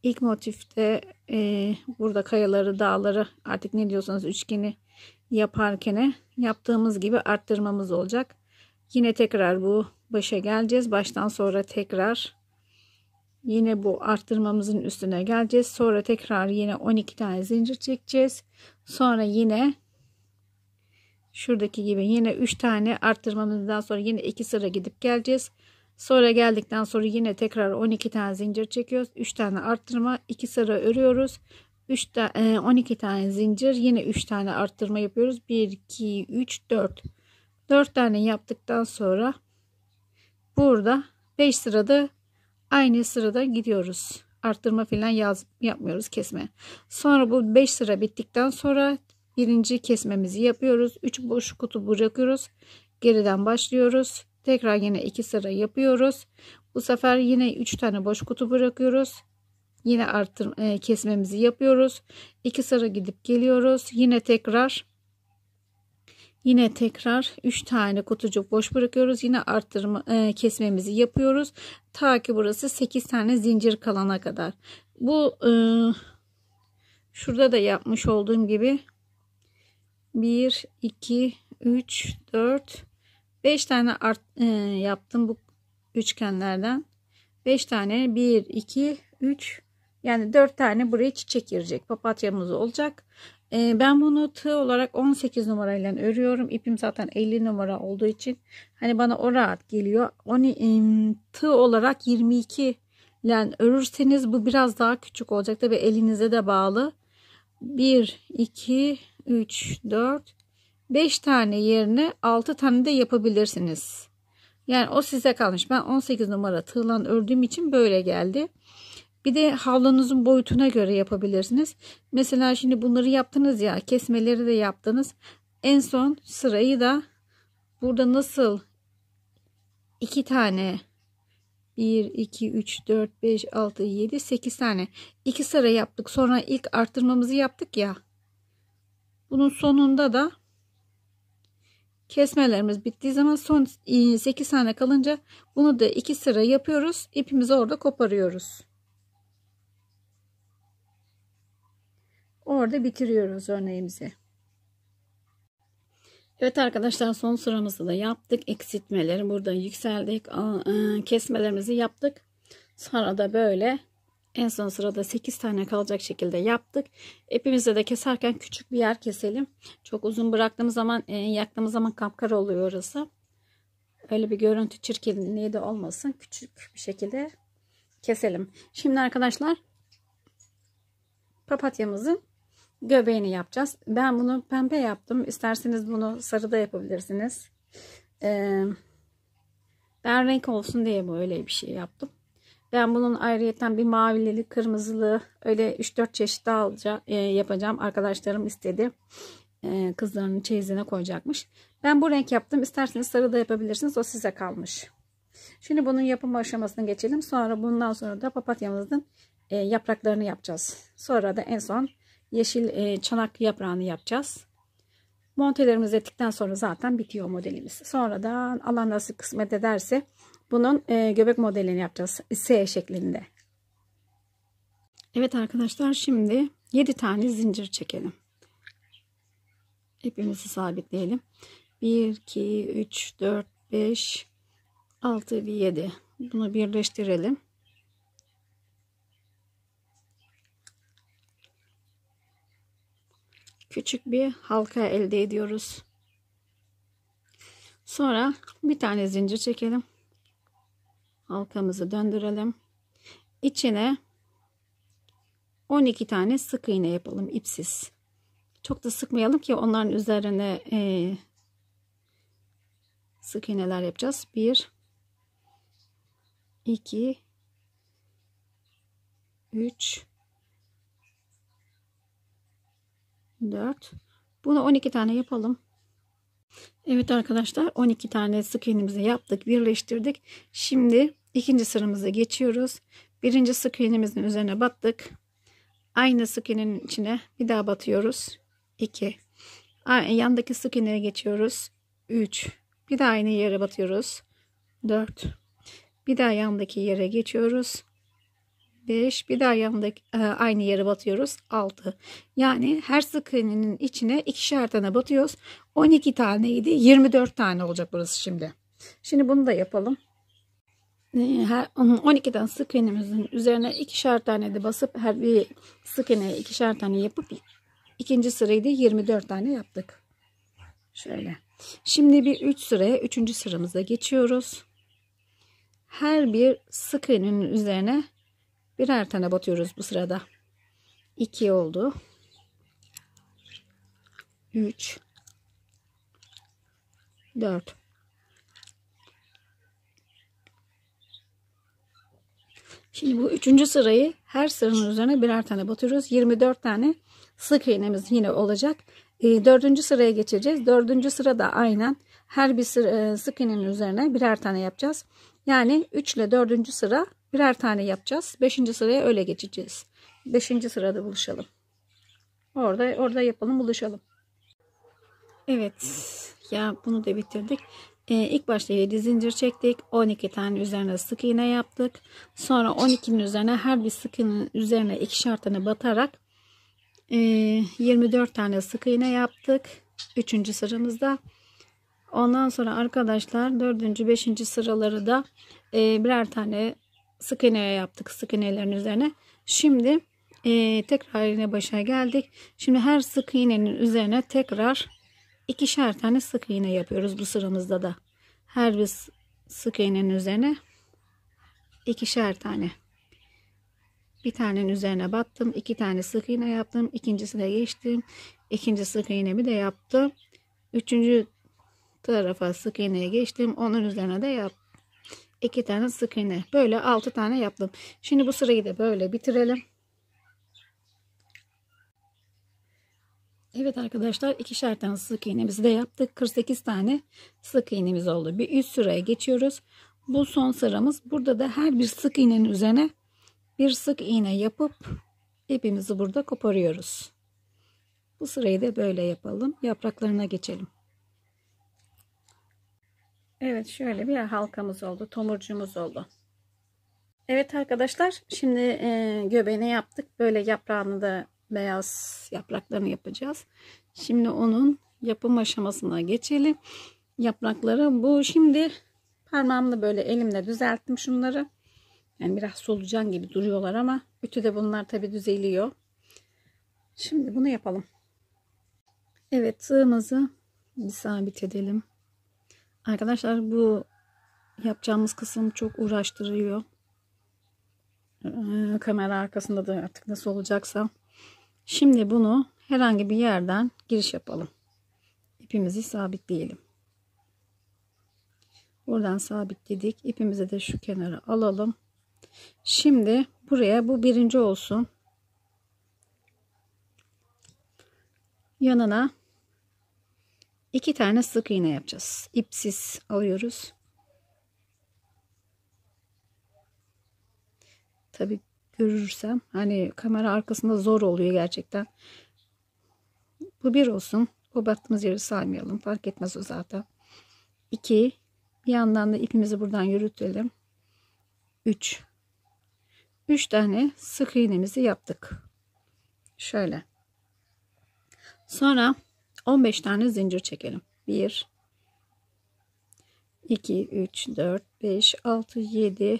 ilk motifte e, burada kayaları dağları artık ne diyorsanız üçgeni yaparken yaptığımız gibi arttırmamız olacak. Yine tekrar bu başa geleceğiz. Baştan sonra tekrar yine bu arttırmamızın üstüne geleceğiz. Sonra tekrar yine 12 tane zincir çekeceğiz. Sonra yine şuradaki gibi yine 3 tane arttırmamızdan sonra yine 2 sıra gidip geleceğiz. Sonra geldikten sonra yine tekrar 12 tane zincir çekiyoruz. 3 tane arttırma, 2 sıra örüyoruz. 3 ta 12 e, tane zincir, yine 3 tane arttırma yapıyoruz. 1 2 3 4. 4 tane yaptıktan sonra burada 5 sırada aynı sırada gidiyoruz. Arttırma falan yaz yapmıyoruz kesme. Sonra bu 5 sıra bittikten sonra birinci kesmemizi yapıyoruz. 3 boş kutu bırakıyoruz. Geriden başlıyoruz. Tekrar yine 2 sıra yapıyoruz. Bu sefer yine 3 tane boş kutu bırakıyoruz. Yine arttır e, kesmemizi yapıyoruz. 2 sıra gidip geliyoruz. Yine tekrar Yine tekrar 3 tane kutucuk boş bırakıyoruz. Yine arttırma e, kesmemizi yapıyoruz. Ta ki burası 8 tane zincir kalana kadar. Bu e, şurada da yapmış olduğum gibi 1 2 3 4 5 tane art, e, yaptım bu üçgenlerden. 5 tane 1 2 3 yani 4 tane buraya çiçek girecek. Papatyamız olacak. E, ben bunu tığ olarak 18 numarayla örüyorum. İpim zaten 50 numara olduğu için hani bana o rahat geliyor. Onu e, tığ olarak 22 ile örürseniz bu biraz daha küçük olacak. Tabi elinize de bağlı. 1 2 3 4 5 tane yerine 6 tane de yapabilirsiniz. Yani o size kalmış. Ben 18 numara tığlan ördüğüm için böyle geldi. Bir de havlunuzun boyutuna göre yapabilirsiniz. Mesela şimdi bunları yaptınız ya kesmeleri de yaptınız. En son sırayı da burada nasıl iki tane 1, 2, 3, 4, 5, 6, 7, 8 tane. 2 sıra yaptık. Sonra ilk arttırmamızı yaptık ya. Bunun sonunda da Kesmelerimiz bittiği zaman son 8 e, tane kalınca bunu da iki sıra yapıyoruz. ipimizi orada koparıyoruz. Orada bitiriyoruz örneğimizi. Evet arkadaşlar son sıramızı da yaptık. Eksiltmeleri burada yükseldik. E, kesmelerimizi yaptık. Sonra da böyle en son sırada 8 tane kalacak şekilde yaptık. İpimizde de keserken küçük bir yer keselim. Çok uzun bıraktığımız zaman, e, yaktığımız zaman kapkar oluyor orası. Öyle bir görüntü çirkinliği de olmasın. Küçük bir şekilde keselim. Şimdi arkadaşlar papatyamızın göbeğini yapacağız. Ben bunu pembe yaptım. İsterseniz bunu sarıda yapabilirsiniz. Ee, ben renk olsun diye böyle bir şey yaptım. Ben bunun ayrıyeten bir mavili, kırmızılı öyle 3-4 çeşit alacağım, e, yapacağım. Arkadaşlarım istedi. E, kızlarının çeyizine koyacakmış. Ben bu renk yaptım. İsterseniz sarı da yapabilirsiniz. O size kalmış. Şimdi bunun yapım aşamasına geçelim. Sonra bundan sonra da papatyamızın e, yapraklarını yapacağız. Sonra da en son yeşil çanak yaprağını yapacağız. Montelerimiz ettikten sonra zaten bitiyor modelimiz. Sonradan alan nasıl kısmet ederse bunun e, göbek modelini yapacağız. S şeklinde. Evet arkadaşlar şimdi 7 tane zincir çekelim. İpimizi sabitleyelim. 1, 2, 3, 4, 5, 6, 7. Bunu birleştirelim. küçük bir halka elde ediyoruz. Sonra bir tane zincir çekelim. Halkamızı döndürelim. İçine 12 tane sık iğne yapalım ipsiz. Çok da sıkmayalım ki onların üzerine e, sık iğneler yapacağız. 1 2 3 4 bunu 12 tane yapalım Evet arkadaşlar 12 tane sık iğnemizi yaptık birleştirdik şimdi ikinci sıramıza geçiyoruz birinci sık iğnemizin üzerine battık aynı sık iğnenin içine bir daha batıyoruz 2 yandaki sık iğneye geçiyoruz 3 bir daha aynı yere batıyoruz 4 bir daha yandaki yere geçiyoruz 5 bir daha yanındaki e, aynı yere batıyoruz 6 yani her sık iğnenin içine ikişer tane batıyoruz 12 taneydi 24 tane olacak burası şimdi şimdi bunu da yapalım e, her 12'den sık iğnemizin üzerine ikişer tane de basıp her bir sık iğneye ikişer tane yapıp ikinci sırayı da 24 tane yaptık şöyle şimdi bir 3 sıraya 3. sıramıza geçiyoruz her bir sık iğnenin üzerine Birer tane batıyoruz bu sırada. 2 oldu. 3 4 Şimdi bu üçüncü sırayı her sıranın üzerine birer tane batıyoruz. 24 tane sık iğnemiz yine olacak. E, dördüncü sıraya geçeceğiz. Dördüncü sırada aynen her bir e, sık iğnenin üzerine birer tane yapacağız. Yani 3 ile dördüncü sıra Birer tane yapacağız. Beşinci sıraya öyle geçeceğiz. Beşinci sırada buluşalım. Orada orada yapalım buluşalım. Evet. Ya bunu da bitirdik. Ee, ilk başta 7 zincir çektik. 12 tane üzerine sık iğne yaptık. Sonra 12'nin üzerine her bir sık iğnenin üzerine iki şartını batarak e, 24 tane sık iğne yaptık. Üçüncü sıramızda. Ondan sonra arkadaşlar dördüncü, beşinci sıraları da e, birer tane sık iğne yaptık sık iğnelerin üzerine. Şimdi e, tekrar iğne başına geldik. Şimdi her sık iğnenin üzerine tekrar ikişer tane sık iğne yapıyoruz bu sıramızda da. Her bir sık iğnenin üzerine ikişer tane. Bir tanenin üzerine battım. iki tane sık iğne yaptım. ikincisine geçtim. ikinci sık iğnemi de yaptım. Üçüncü tarafa sık iğneye geçtim. Onun üzerine de yaptım. 2 tane sık iğne. Böyle altı tane yaptım. Şimdi bu sırayı da böyle bitirelim. Evet arkadaşlar ikişer tane sık iğnemizi de yaptık. 48 tane sık iğnemiz oldu. Bir üst sıraya geçiyoruz. Bu son sıramız. Burada da her bir sık iğnenin üzerine bir sık iğne yapıp ipimizi burada koparıyoruz. Bu sırayı da böyle yapalım. Yapraklarına geçelim. Evet şöyle bir halkamız oldu. Tomurcumuz oldu. Evet arkadaşlar şimdi e, göbeğini yaptık. Böyle yaprağını da beyaz yapraklarını yapacağız. Şimdi onun yapım aşamasına geçelim. Yaprakları bu şimdi parmağımla böyle elimle düzelttim şunları. Yani biraz solucan gibi duruyorlar ama de bunlar tabi düzeliyor. Şimdi bunu yapalım. Evet sığımızı bir sabit edelim. Arkadaşlar bu yapacağımız kısım çok uğraştırıyor. Ee, kamera arkasında da artık nasıl olacaksa. Şimdi bunu herhangi bir yerden giriş yapalım. İpimizi sabitleyelim. Buradan sabitledik. İpimizi de şu kenara alalım. Şimdi buraya bu birinci olsun. Yanına iki tane sık iğne yapacağız. İpsiz alıyoruz. Tabi görürsem hani kamera arkasında zor oluyor gerçekten. Bu bir olsun. O battığımız yeri saymayalım. Fark etmez o zaten. 2 bir yandan da ipimizi buradan yürütelim. 3 3 tane sık iğnemizi yaptık. Şöyle. Sonra 15 tane zincir çekelim. 1 2 3 4 5 6 7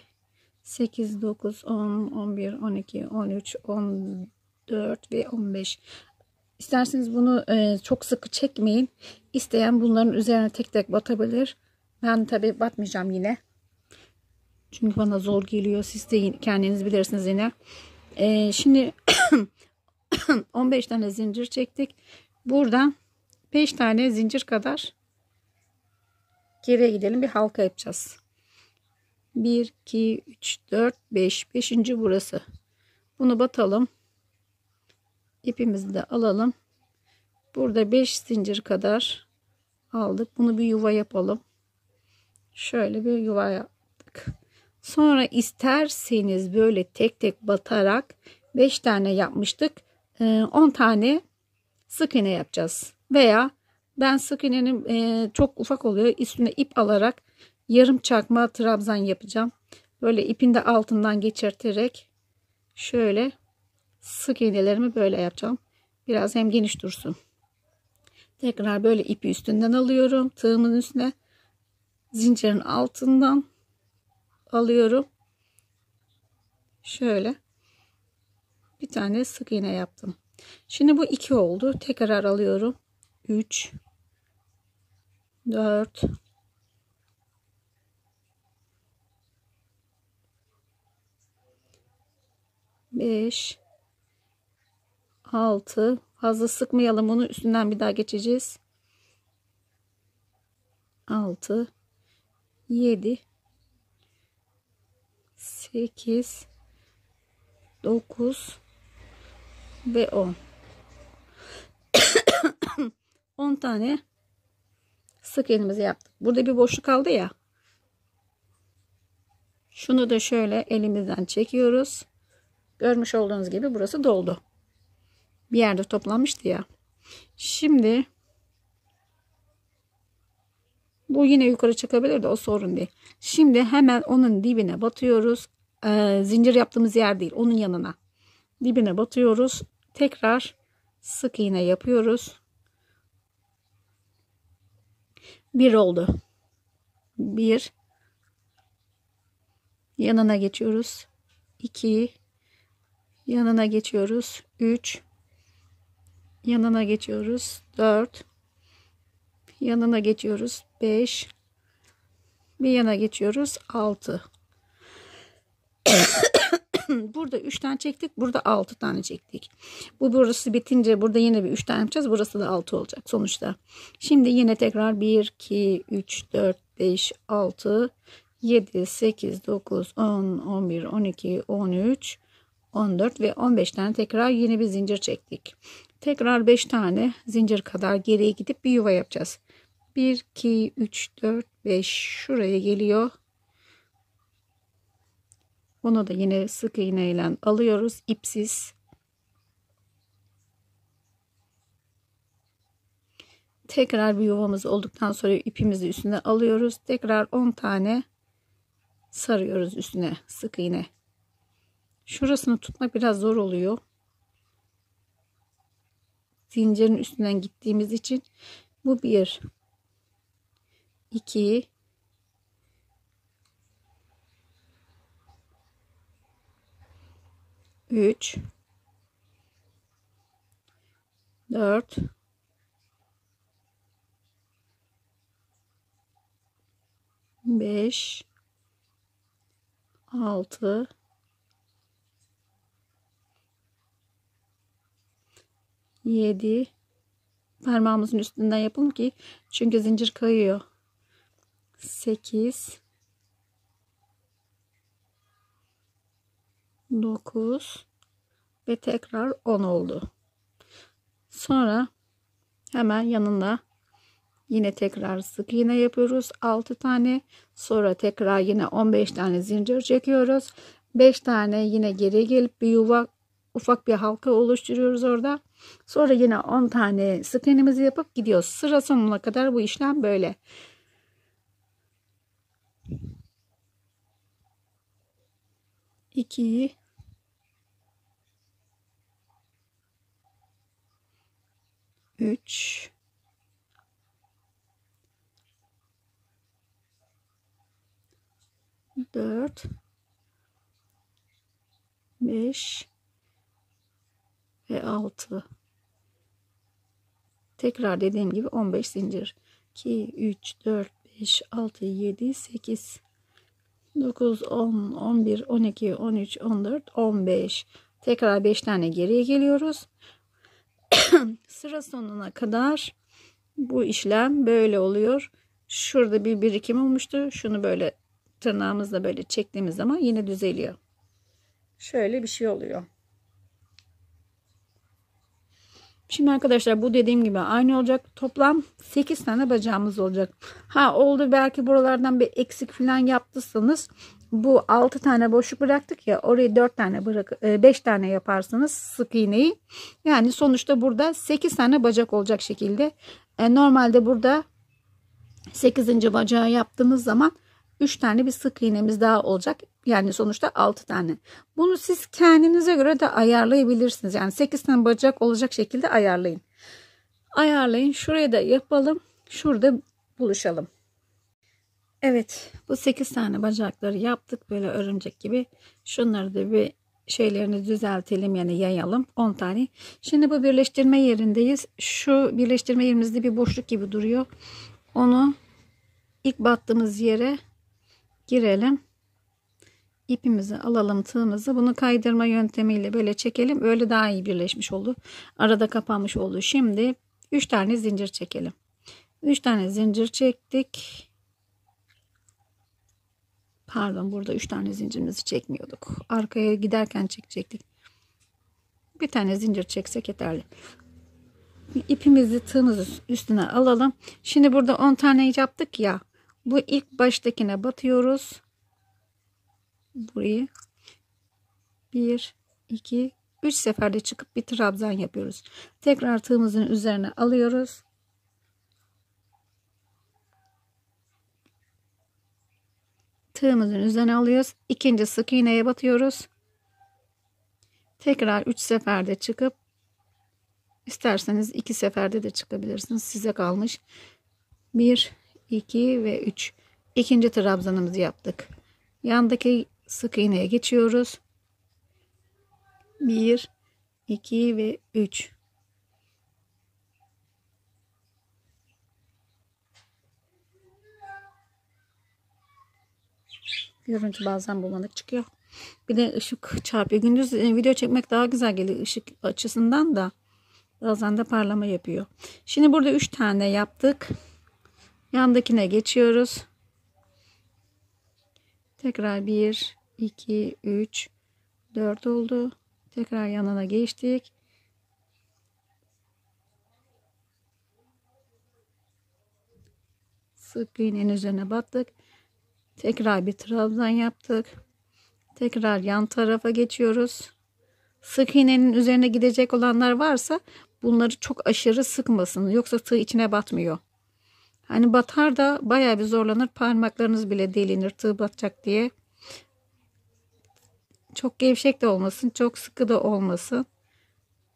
8 9 10 11 12 13 14 ve 15 İsterseniz bunu e, çok sıkı çekmeyin. İsteyen bunların üzerine tek tek batabilir. Ben tabi batmayacağım yine. Çünkü bana zor geliyor. Siz de kendiniz bilirsiniz yine. E, şimdi 15 tane zincir çektik. Buradan 5 tane zincir kadar geriye gidelim bir halka yapacağız. 1 2 3 4 5 5. burası. Bunu batalım. ipimizi de alalım. Burada 5 zincir kadar aldık. Bunu bir yuva yapalım. Şöyle bir yuva yaptık. Sonra isterseniz böyle tek tek batarak 5 tane yapmıştık. 10 ee, tane sık iğne yapacağız. Veya ben sık iğnenin e, çok ufak oluyor. Üstüne ip alarak yarım çakma trabzan yapacağım. Böyle ipin de altından geçirterek şöyle sık iğnelerimi böyle yapacağım. Biraz hem geniş dursun. Tekrar böyle ipi üstünden alıyorum. Tığımın üstüne zincirin altından alıyorum. Şöyle bir tane sık iğne yaptım. Şimdi bu iki oldu. Tekrar alıyorum. 3 4 5 6 fazla sıkmayalım bunu üstünden bir daha geçeceğiz 6 7 8 9 ve 10 10 tane sık iğnemizi yaptık. Burada bir boşluk kaldı ya. Şunu da şöyle elimizden çekiyoruz. Görmüş olduğunuz gibi burası doldu. Bir yerde toplanmıştı ya. Şimdi bu yine yukarı çıkabilir de o sorun değil. Şimdi hemen onun dibine batıyoruz. Ee, zincir yaptığımız yer değil. Onun yanına. Dibine batıyoruz. Tekrar sık iğne yapıyoruz. Bir oldu. Bir yanına geçiyoruz. İki yanına geçiyoruz. Üç yanına geçiyoruz. Dört yanına geçiyoruz. Beş bir yana geçiyoruz. Altı. burada 3 tane çektik. Burada 6 tane çektik. Bu burası bitince burada yine bir 3 tane yapacağız. Burası da 6 olacak sonuçta. Şimdi yine tekrar 1, 2, 3, 4, 5, 6, 7, 8, 9, 10, 11, 12, 13, 14 ve 15 tane tekrar yeni bir zincir çektik. Tekrar 5 tane zincir kadar geriye gidip bir yuva yapacağız. 1, 2, 3, 4, 5 şuraya geliyor. Bunu da yine sık iğne ile alıyoruz. ipsiz. Tekrar bir yuvamız olduktan sonra ipimizi üstüne alıyoruz. Tekrar 10 tane sarıyoruz üstüne sık iğne. Şurasını tutmak biraz zor oluyor. Zincirin üstünden gittiğimiz için bu bir iki 3 4 5 6 7 parmağımızın üstünden yapalım ki çünkü zincir kayıyor 8 9 ve tekrar 10 oldu. Sonra hemen yanına yine tekrar sık iğne yapıyoruz. 6 tane sonra tekrar yine 15 tane zincir çekiyoruz. 5 tane yine geri gelip bir yuva ufak bir halka oluşturuyoruz orada. Sonra yine 10 tane sık iğnemizi yapıp gidiyoruz. Sıra sonuna kadar bu işlem böyle. 2'yi üç dört beş ve altı tekrar dediğim gibi 15 zincir 2 3 4 5 6 7 8 9, 10, 11, 12, 13, 14, 15. Tekrar 5 tane geriye geliyoruz. Sıra sonuna kadar bu işlem böyle oluyor. Şurada bir birikim olmuştu. Şunu böyle tırnağımızla böyle çektiğimiz zaman yine düzeliyor. Şöyle bir şey oluyor. Şimdi arkadaşlar bu dediğim gibi aynı olacak. Toplam 8 tane bacağımız olacak. Ha oldu belki buralardan bir eksik falan yaptıysanız bu 6 tane boşluk bıraktık ya orayı 4 tane bırak 5 e, tane yaparsanız sık iğneyi. Yani sonuçta burada 8 tane bacak olacak şekilde. E, normalde burada 8. bacağı yaptığımız zaman 3 tane bir sık iğnemiz daha olacak. Yani sonuçta 6 tane. Bunu siz kendinize göre de ayarlayabilirsiniz. Yani 8 tane bacak olacak şekilde ayarlayın. Ayarlayın. Şuraya da yapalım. Şurada buluşalım. Evet. Bu 8 tane bacakları yaptık. Böyle örümcek gibi. Şunları da bir şeylerini düzeltelim yani yayalım 10 tane şimdi bu birleştirme yerindeyiz şu birleştirme yerimizde bir boşluk gibi duruyor onu ilk battığımız yere girelim. İpimizi alalım tığımızı. Bunu kaydırma yöntemiyle böyle çekelim. Öyle daha iyi birleşmiş oldu. Arada kapanmış oldu. Şimdi 3 tane zincir çekelim. 3 tane zincir çektik. Pardon burada 3 tane zincirimizi çekmiyorduk. Arkaya giderken çekecektik. Bir tane zincir çeksek yeterli. İpimizi tığımızı üstüne alalım. Şimdi burada 10 tane yaptık ya. Bu ilk baştakine batıyoruz. Burayı bir iki üç seferde çıkıp bir trabzan yapıyoruz. Tekrar tığımızın üzerine alıyoruz. Tığımızın üzerine alıyoruz. İkinci sık iğneye batıyoruz. Tekrar üç seferde çıkıp isterseniz iki seferde de çıkabilirsiniz. Size kalmış. bir 2 ve 3 ikinci trabzanımızı yaptık yandaki sık iğneye geçiyoruz 1 2 ve 3 görüntü bazen bulanık çıkıyor bir de ışık çarpıyor gündüz e, video çekmek daha güzel geliyor ışık açısından da bazen de parlama yapıyor şimdi burada 3 tane yaptık Yandakine geçiyoruz. Tekrar 1, 2, 3, 4 oldu. Tekrar yanına geçtik. Sık iğnenin üzerine battık. Tekrar bir trabzan yaptık. Tekrar yan tarafa geçiyoruz. Sık iğnenin üzerine gidecek olanlar varsa bunları çok aşırı sıkmasın. Yoksa tığ içine batmıyor. Hani batar da baya bir zorlanır. Parmaklarınız bile delinir tığ batacak diye. Çok gevşek de olmasın. Çok sıkı da olmasın.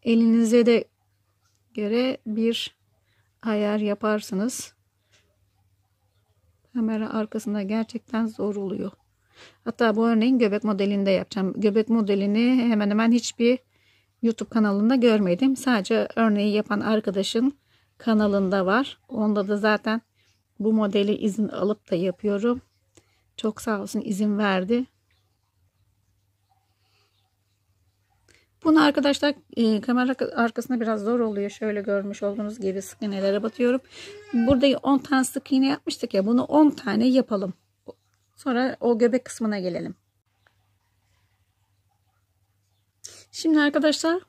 Elinize de göre bir ayar yaparsınız. Kamera arkasında gerçekten zor oluyor. Hatta bu örneğin göbek modelinde yapacağım. Göbek modelini hemen hemen hiçbir YouTube kanalında görmedim. Sadece örneği yapan arkadaşın kanalında var. Onda da zaten bu modeli izin alıp da yapıyorum. Çok sağ olsun izin verdi. Bunu arkadaşlar e, kamera arkasında biraz zor oluyor. Şöyle görmüş olduğunuz gibi sık iğnelere batıyorum. Burada 10 tane sık iğne yapmıştık ya. Bunu 10 tane yapalım. Sonra o göbek kısmına gelelim. Şimdi arkadaşlar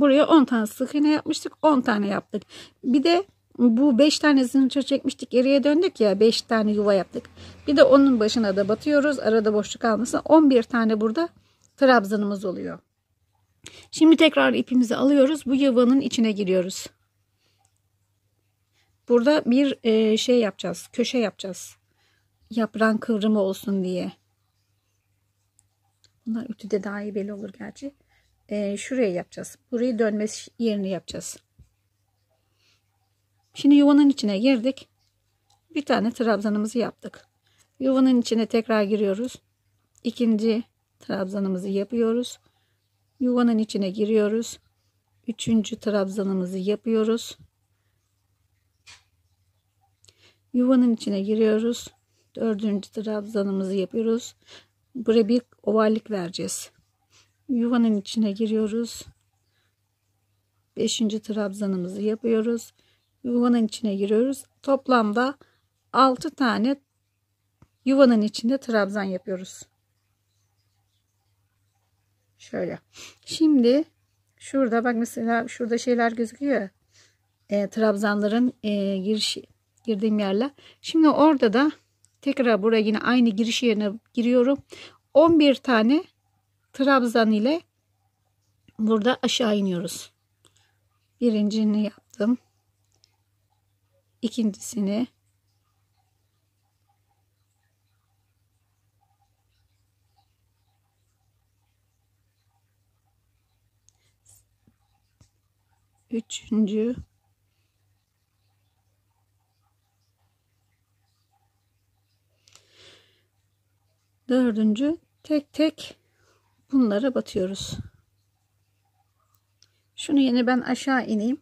Buraya 10 tane sık iğne yapmıştık. 10 tane yaptık. Bir de bu 5 tane zincir çekmiştik. Geriye döndük ya 5 tane yuva yaptık. Bir de onun başına da batıyoruz. Arada boşluk kalmasın. 11 tane burada trabzanımız oluyor. Şimdi tekrar ipimizi alıyoruz. Bu yuvanın içine giriyoruz. Burada bir e, şey yapacağız. Köşe yapacağız. Yapran kıvrımı olsun diye. Bunlar ütüde daha iyi belli olur gerçi e, şuraya yapacağız. Burayı dönmesi yerini yapacağız. Şimdi yuvanın içine girdik. Bir tane trabzanımızı yaptık. Yuvanın içine tekrar giriyoruz. İkinci trabzanımızı yapıyoruz. Yuvanın içine giriyoruz. Üçüncü trabzanımızı yapıyoruz. Yuvanın içine giriyoruz. Dördüncü trabzanımızı yapıyoruz. Buraya bir ovallik vereceğiz yuvanın içine giriyoruz. 5. trabzanımızı yapıyoruz. Yuvanın içine giriyoruz. Toplamda 6 tane yuvanın içinde trabzan yapıyoruz. Şöyle. Şimdi şurada bak mesela şurada şeyler gözüküyor. E, trabzanların e, giriş girdiğim yerler. Şimdi orada da tekrar buraya yine aynı giriş yerine giriyorum. 11 tane trabzan ile burada aşağı iniyoruz. Birincini yaptım. İkincisini Üçüncü dördüncü tek tek bunları batıyoruz. Şunu yine ben aşağı ineyim.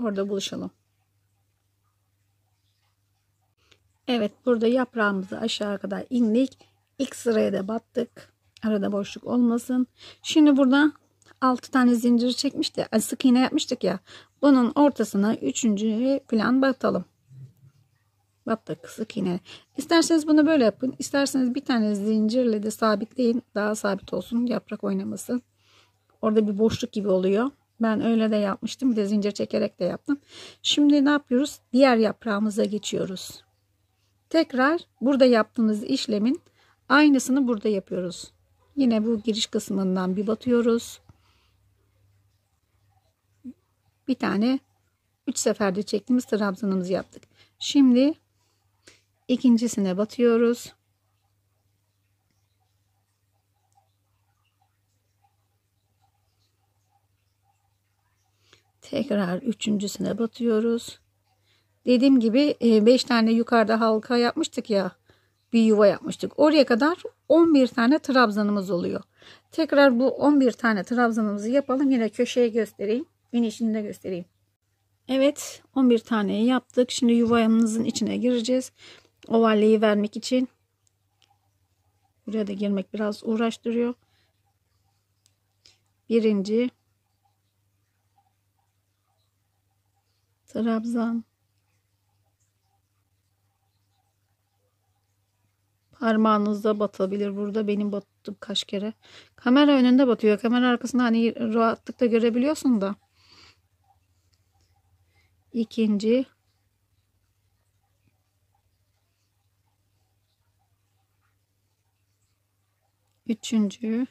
Orada buluşalım. Evet burada yaprağımızı aşağı kadar indik. İlk sıraya da battık. Arada boşluk olmasın. Şimdi burada 6 tane zincir çekmişti. Sık iğne yapmıştık ya. Bunun ortasına 3. plan batalım battı kısık iğne. İsterseniz bunu böyle yapın. İsterseniz bir tane zincirle de sabitleyin. Daha sabit olsun yaprak oynamasın. Orada bir boşluk gibi oluyor. Ben öyle de yapmıştım. Bir de zincir çekerek de yaptım. Şimdi ne yapıyoruz? Diğer yaprağımıza geçiyoruz. Tekrar burada yaptığımız işlemin aynısını burada yapıyoruz. Yine bu giriş kısmından bir batıyoruz. Bir tane 3 seferde çektiğimiz trabzanımızı yaptık. Şimdi ikincisine batıyoruz. Tekrar üçüncüsüne batıyoruz. Dediğim gibi 5 e, tane yukarıda halka yapmıştık ya. Bir yuva yapmıştık. Oraya kadar 11 tane trabzanımız oluyor. Tekrar bu 11 tane trabzanımızı yapalım. Yine köşeye göstereyim. Finişini içinde göstereyim. Evet 11 taneyi yaptık. Şimdi yuvamızın içine gireceğiz. Ovalliği vermek için buraya da girmek biraz uğraştırıyor. Birinci Trabzan parmağınızda batabilir burada benim battım kaç kere kamera önünde batıyor kamera arkasında hani rahatlıkla görebiliyorsun da İkinci. Üçüncü.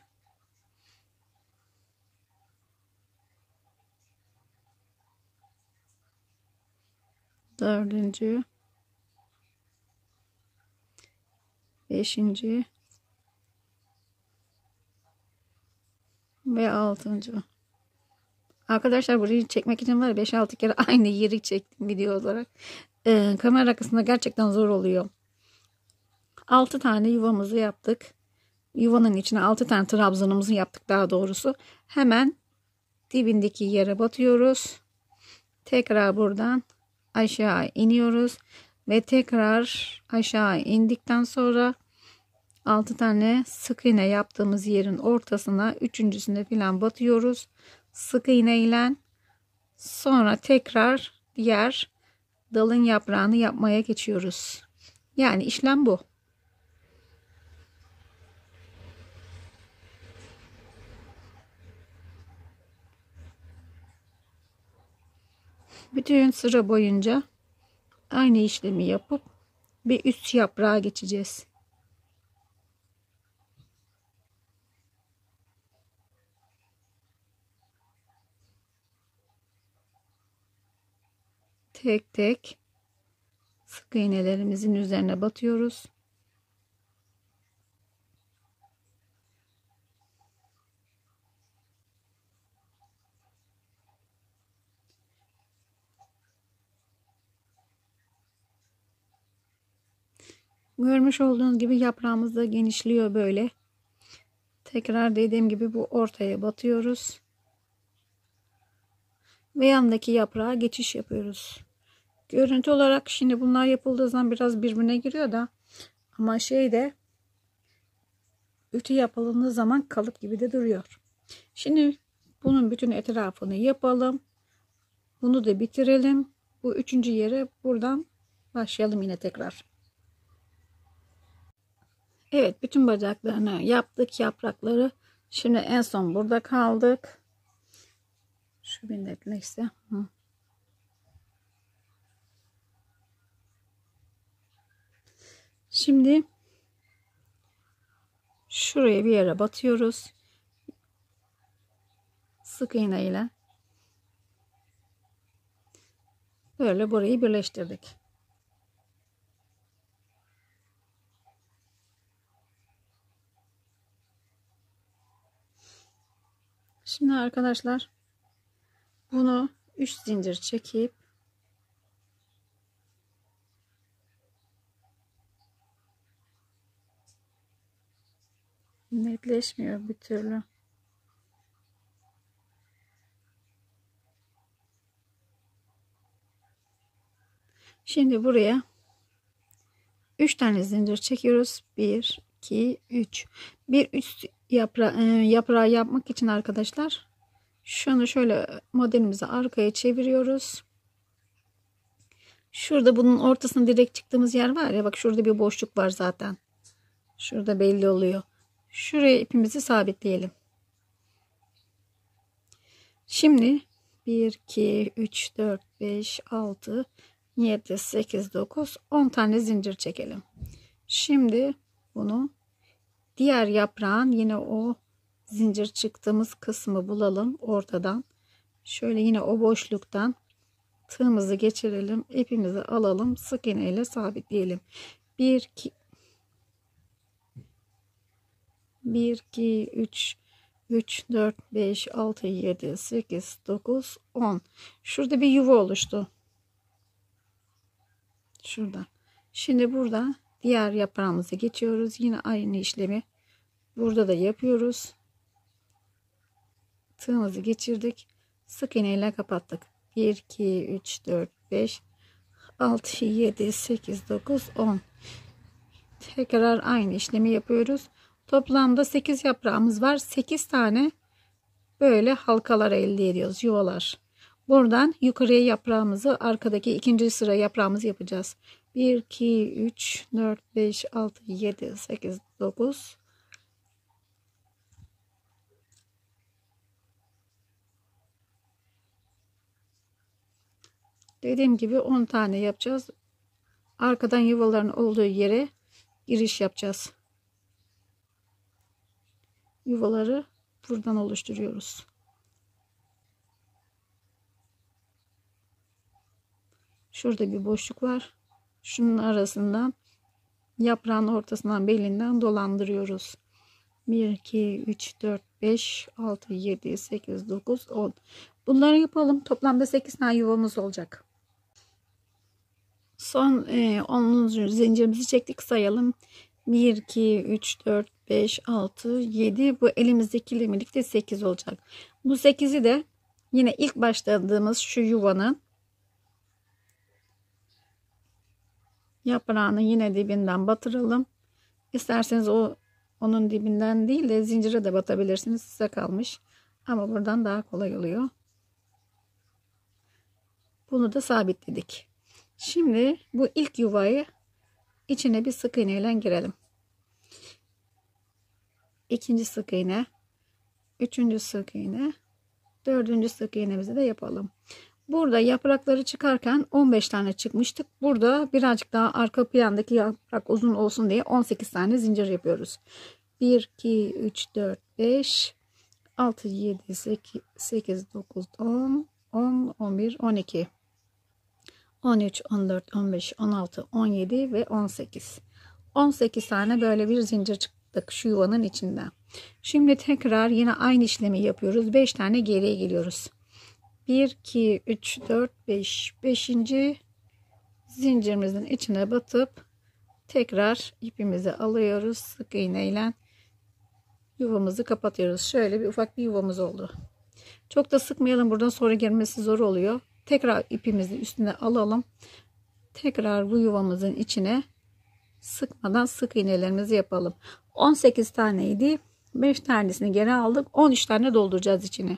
Dördüncü. Beşinci. Ve altıncı. Arkadaşlar burayı çekmek için var 5-6 kere aynı yeri çektim video olarak. Ee, kamera arkasında gerçekten zor oluyor. 6 tane yuvamızı yaptık yuvanın içine 6 tane trabzanımızı yaptık daha doğrusu. Hemen dibindeki yere batıyoruz. Tekrar buradan aşağı iniyoruz. Ve tekrar aşağı indikten sonra 6 tane sık iğne yaptığımız yerin ortasına üçüncüsünde filan batıyoruz. Sık iğne ile sonra tekrar diğer dalın yaprağını yapmaya geçiyoruz. Yani işlem bu. bütün sıra boyunca aynı işlemi yapıp bir üst yaprağa geçeceğiz. Tek tek sık iğnelerimizin üzerine batıyoruz. Görmüş olduğunuz gibi yaprağımız da genişliyor böyle. Tekrar dediğim gibi bu ortaya batıyoruz. Ve yandaki yaprağa geçiş yapıyoruz. Görüntü olarak şimdi bunlar yapıldığı zaman biraz birbirine giriyor da ama şey de ütü yapıldığı zaman kalıp gibi de duruyor. Şimdi bunun bütün etrafını yapalım. Bunu da bitirelim. Bu üçüncü yere buradan başlayalım yine tekrar. Evet bütün bacaklarını yaptık yaprakları. Şimdi en son burada kaldık. Şu bindekleyse. Hı. Şimdi şuraya bir yere batıyoruz. Sık iğne ile böyle burayı birleştirdik. Şimdi arkadaşlar bunu 3 zincir çekip netleşmiyor bir türlü. Şimdi buraya 3 tane zincir çekiyoruz. 1 2 3. Bir üst yapra e, yaprağı yapmak için arkadaşlar şunu şöyle modelimizi arkaya çeviriyoruz. Şurada bunun ortasına direkt çıktığımız yer var ya bak şurada bir boşluk var zaten. Şurada belli oluyor. Şuraya ipimizi sabitleyelim. Şimdi 1, 2, 3, 4, 5, 6, 7, 8, 9, 10 tane zincir çekelim. Şimdi bunu Diğer yaprağın yine o zincir çıktığımız kısmı bulalım ortadan. Şöyle yine o boşluktan tığımızı geçirelim. ipimizi alalım. Sık iğneyle sabitleyelim. 1 2 1 2 3 3 4 5 6 7 8 9 10 şurada bir yuva oluştu şuradan şimdi burada Diğer yaprağımıza geçiyoruz. Yine aynı işlemi burada da yapıyoruz. Tığımızı geçirdik. Sık iğneyle kapattık. 1, 2, 3, 4, 5, 6, 7, 8, 9, 10. Tekrar aynı işlemi yapıyoruz. Toplamda 8 yaprağımız var. 8 tane böyle halkalar elde ediyoruz. Yuvalar. Buradan yukarıya yaprağımızı arkadaki ikinci sıra yaprağımızı yapacağız. 1, 2, 3, 4, 5, 6, 7, 8, 9, Dediğim gibi 10 tane yapacağız. Arkadan yuvaların olduğu yere giriş yapacağız. Yuvaları buradan oluşturuyoruz. Şurada bir boşluk var şunun arasından yaprağın ortasından belinden dolandırıyoruz. 1, 2, 3, 4, 5, 6, 7, 8, 9, 10. Bunları yapalım. Toplamda 8 tane yuvamız olacak. Son e, 10. zincirimizi çektik sayalım. 1, 2, 3, 4, 5, 6, 7. Bu elimizdeki elimizdekiyle birlikte 8 olacak. Bu 8'i de yine ilk başladığımız şu yuvanın Yaprağını yine dibinden batıralım. İsterseniz o onun dibinden değil de zincire de batabilirsiniz. Size kalmış. Ama buradan daha kolay oluyor. Bunu da sabitledik. Şimdi bu ilk yuvayı içine bir sık iğneyle girelim. İkinci sık iğne, üçüncü sık iğne, dördüncü sık iğnemizi de yapalım. Burada yaprakları çıkarken 15 tane çıkmıştık. Burada birazcık daha arka plandaki yaprak uzun olsun diye 18 tane zincir yapıyoruz. 1, 2, 3, 4, 5, 6, 7, 8, 8 9, 10, 10, 11, 12, 13, 14, 15, 16, 17 ve 18. 18 tane böyle bir zincir çıktık şu yuvanın içinden. Şimdi tekrar yine aynı işlemi yapıyoruz. 5 tane geriye geliyoruz. 1 2 3 4 5 5. zincirimizin içine batıp tekrar ipimizi alıyoruz sık iğneyle yuvamızı kapatıyoruz. Şöyle bir ufak bir yuvamız oldu. Çok da sıkmayalım. Buradan sonra girmesi zor oluyor. Tekrar ipimizi üstüne alalım. Tekrar bu yuvamızın içine sıkmadan sık iğnelerimizi yapalım. 18 taneydi. 5 tanesini geri aldık. 13 tane dolduracağız içine.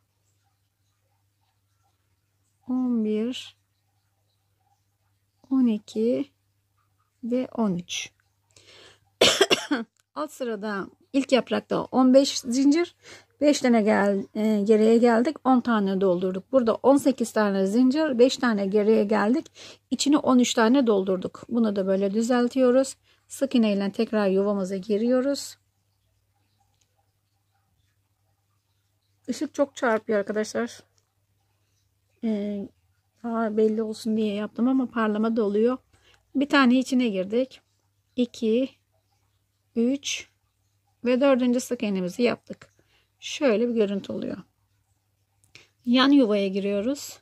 11 12 ve 13 alt sırada ilk yaprakta 15 zincir 5 tane gel, e, geriye geldik 10 tane doldurduk burada 18 tane zincir 5 tane geriye geldik içine 13 tane doldurduk bunu da böyle düzeltiyoruz sık iğneyle tekrar yuvamıza giriyoruz Işık çok çarpıyor arkadaşlar daha ee, belli olsun diye yaptım ama parlama da oluyor. Bir tane içine girdik. 2 3 ve dördüncü sık iğnemizi yaptık. Şöyle bir görüntü oluyor. Yan yuvaya giriyoruz.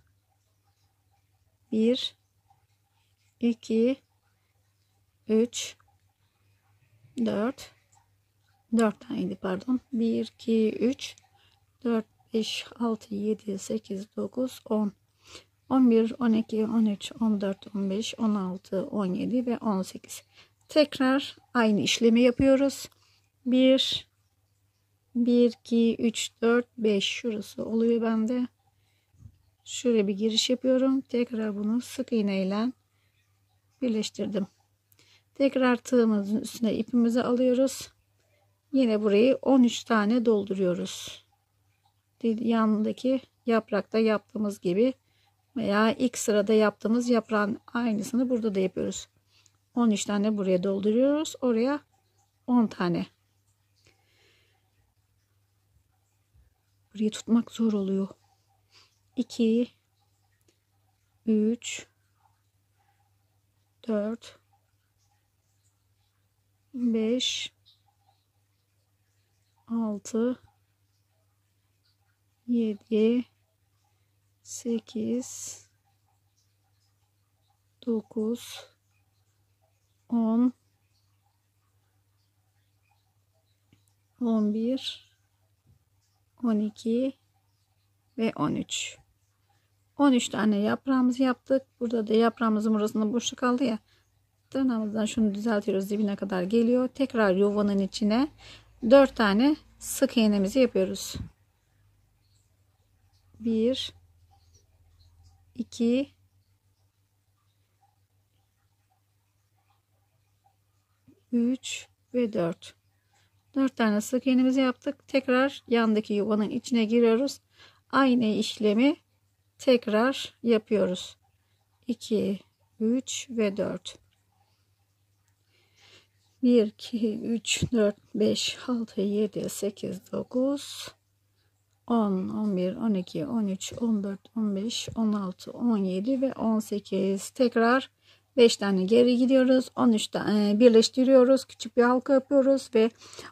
1 2 3 4 4 taneydi pardon. 1 2 3 4 5, 6, 7, 8, 9, 10, 11, 12, 13, 14, 15, 16, 17 ve 18. Tekrar aynı işlemi yapıyoruz. 1, 1, 2, 3, 4, 5 şurası oluyor bende. şöyle bir giriş yapıyorum. Tekrar bunu sık iğneyle birleştirdim. Tekrar tığımızın üstüne ipimizi alıyoruz. Yine burayı 13 tane dolduruyoruz yanındaki yaprakta yaptığımız gibi veya ilk sırada yaptığımız yaprağın aynısını burada da yapıyoruz. 13 tane buraya dolduruyoruz. Oraya 10 tane. Burayı tutmak zor oluyor. 2 3 4 5 6 7 8 9 10 11 12 ve 13 13 tane yaprağımızı yaptık. Burada da yaprağımızın burasında boşluk kaldı ya. Tırnağımızdan şunu düzeltiyoruz. Dibine kadar geliyor. Tekrar yuvanın içine 4 tane sık iğnemizi yapıyoruz. 1 2 3 ve 4 4 tane sık iğnemizi yaptık tekrar yandaki yuvanın içine giriyoruz aynı işlemi tekrar yapıyoruz 2 3 ve 4 1 2 3 4 5 6 7 8 9 10, 11, 12, 13, 14, 15, 16, 17 ve 18. Tekrar 5 tane geri gidiyoruz. 13 tane birleştiriyoruz. Küçük bir halka yapıyoruz ve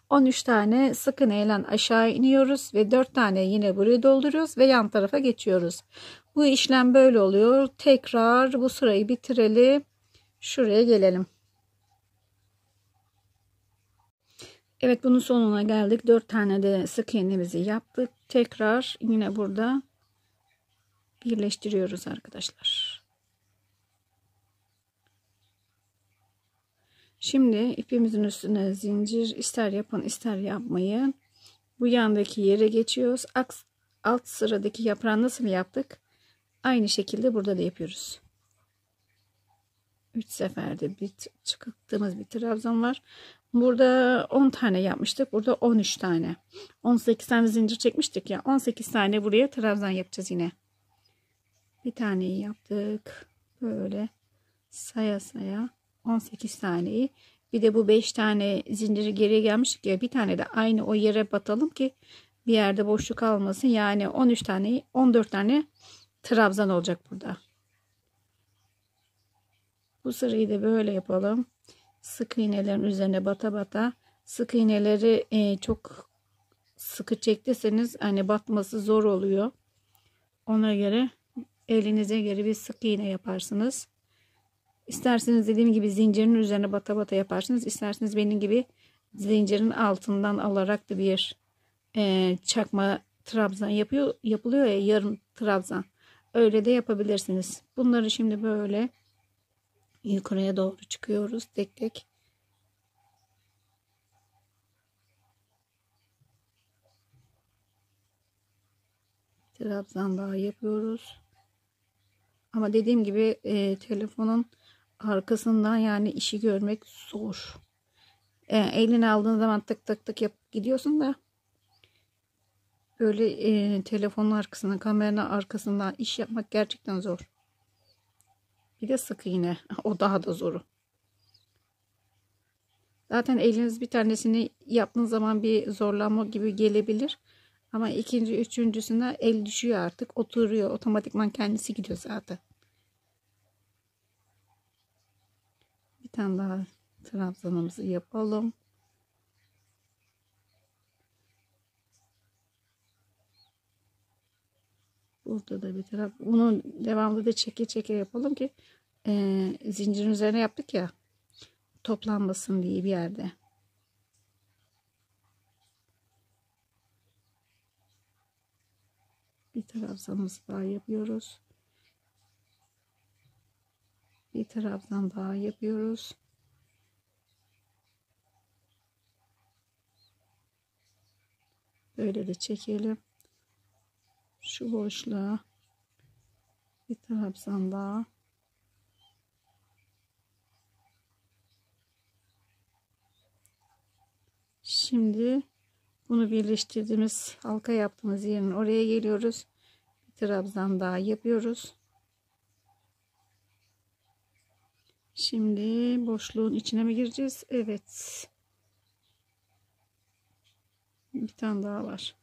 13 tane sıkın eğlen aşağı iniyoruz ve 4 tane yine burayı dolduruyoruz ve yan tarafa geçiyoruz. Bu işlem böyle oluyor. Tekrar bu sırayı bitirelim. Şuraya gelelim. Evet bunun sonuna geldik. 4 tane de sık iğnemizi yaptık tekrar yine burada birleştiriyoruz arkadaşlar. Şimdi ipimizin üstüne zincir ister yapın ister yapmayın. Bu yandaki yere geçiyoruz. Alt sıradaki yaprağı nasıl yaptık? Aynı şekilde burada da yapıyoruz. 3 seferde bir çıktığımız bir trabzan var. Burada 10 tane yapmıştık. Burada 13 tane. 18 tane zincir çekmiştik ya. 18 tane buraya trabzan yapacağız yine. Bir taneyi yaptık. Böyle saya saya 18 taneyi. Bir de bu 5 tane zinciri geriye gelmiş ya. Bir tane de aynı o yere batalım ki bir yerde boşluk almasın. Yani 13 tane 14 tane trabzan olacak burada. Bu sırayı da böyle yapalım sık iğnelerin üzerine bata bata sık iğneleri e, çok sıkı çektiyseniz hani batması zor oluyor. Ona göre elinize göre bir sık iğne yaparsınız. İsterseniz dediğim gibi zincirin üzerine bata bata yaparsınız. İsterseniz benim gibi zincirin altından alarak da bir e, çakma trabzan yapıyor yapılıyor ya yarım trabzan. Öyle de yapabilirsiniz. Bunları şimdi böyle yukarıya doğru çıkıyoruz tek tek. Trabzan daha yapıyoruz. Ama dediğim gibi e, telefonun arkasından yani işi görmek zor. E, eline aldığın zaman tık tık tık yap gidiyorsun da böyle e, telefonun arkasından kameranın arkasından iş yapmak gerçekten zor. Bir de sık iğne. O daha da zoru. Zaten eliniz bir tanesini yaptığınız zaman bir zorlanma gibi gelebilir. Ama ikinci, üçüncüsünde el düşüyor artık. Oturuyor. Otomatikman kendisi gidiyor zaten. Bir tane daha trabzanımızı yapalım. burada da bir taraf. Bunu devamlı da çeke çeke yapalım ki e, zincirin üzerine yaptık ya toplanmasın diye bir yerde. Bir tarafımız daha yapıyoruz. Bir taraftan daha yapıyoruz. Böyle de çekelim şu boşluğa bir trabzan daha şimdi bunu birleştirdiğimiz halka yaptığımız yerin oraya geliyoruz bir trabzan daha yapıyoruz şimdi boşluğun içine mi gireceğiz evet bir tane daha var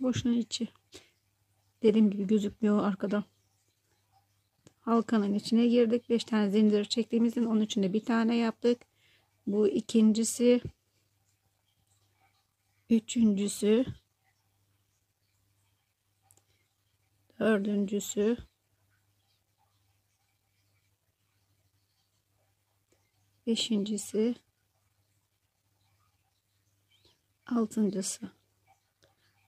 Boşuna içi. Dediğim gibi gözükmüyor arkada. Halkanın içine girdik. 5 tane zincir çektiğimizin onun içinde bir tane yaptık. Bu ikincisi. Üçüncüsü. Dördüncüsü. Beşincisi. Altıncısı.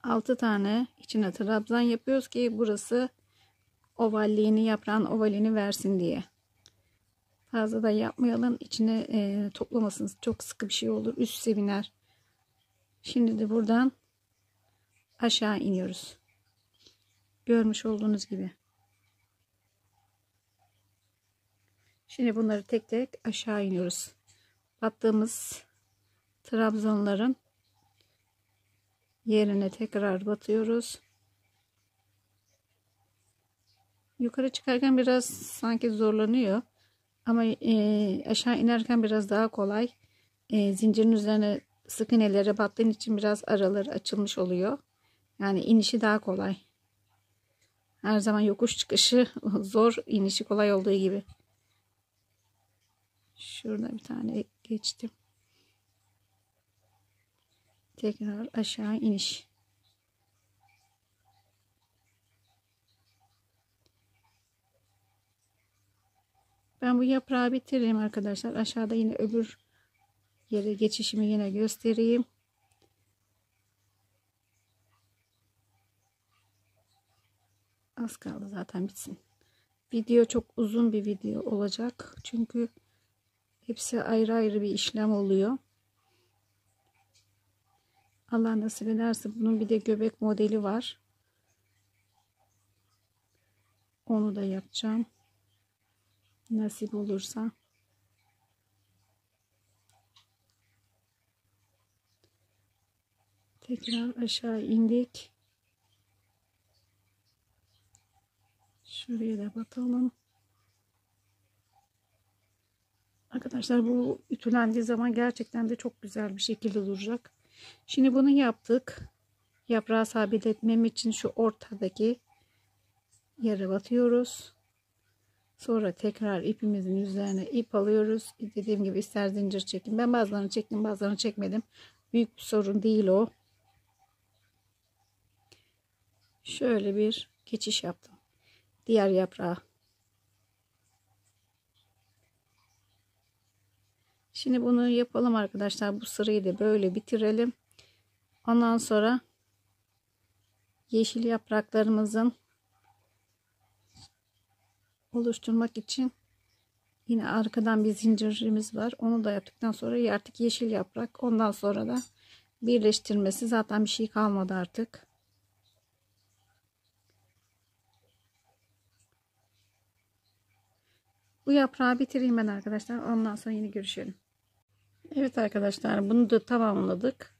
6 tane içine trabzan yapıyoruz ki burası ovalliğini yaprağın ovalini versin diye. Fazla da yapmayalım. içine e, toplamasın. Çok sıkı bir şey olur. Üst seviner. Şimdi de buradan aşağı iniyoruz. Görmüş olduğunuz gibi. Şimdi bunları tek tek aşağı iniyoruz. Attığımız trabzanların yerine tekrar batıyoruz. Yukarı çıkarken biraz sanki zorlanıyor. Ama e, aşağı inerken biraz daha kolay. E, zincirin üzerine sık iğnelere battığın için biraz araları açılmış oluyor. Yani inişi daha kolay. Her zaman yokuş çıkışı zor, inişi kolay olduğu gibi. Şurada bir tane geçtim tekrar aşağı iniş. Ben bu yaprağı bitireyim arkadaşlar. Aşağıda yine öbür yere geçişimi yine göstereyim. Az kaldı zaten bitsin. Video çok uzun bir video olacak. Çünkü hepsi ayrı ayrı bir işlem oluyor. Allah nasip ederse bunun bir de göbek modeli var. Onu da yapacağım. Nasip olursa. Tekrar aşağı indik. Şuraya da batalım. Arkadaşlar bu ütülendiği zaman gerçekten de çok güzel bir şekilde duracak. Şimdi bunu yaptık. Yaprağı sabitletmem için şu ortadaki yere batıyoruz. Sonra tekrar ipimizin üzerine ip alıyoruz. Dediğim gibi ister zincir çekin. Ben bazılarını çektim bazılarını çekmedim. Büyük bir sorun değil o. Şöyle bir geçiş yaptım. Diğer yaprağı. Şimdi bunu yapalım arkadaşlar. Bu sırayı da böyle bitirelim. Ondan sonra yeşil yapraklarımızın oluşturmak için yine arkadan bir zincirimiz var. Onu da yaptıktan sonra artık yeşil yaprak. Ondan sonra da birleştirmesi zaten bir şey kalmadı artık. Bu yaprağı bitireyim ben arkadaşlar. Ondan sonra yine görüşelim. Evet arkadaşlar bunu da tamamladık.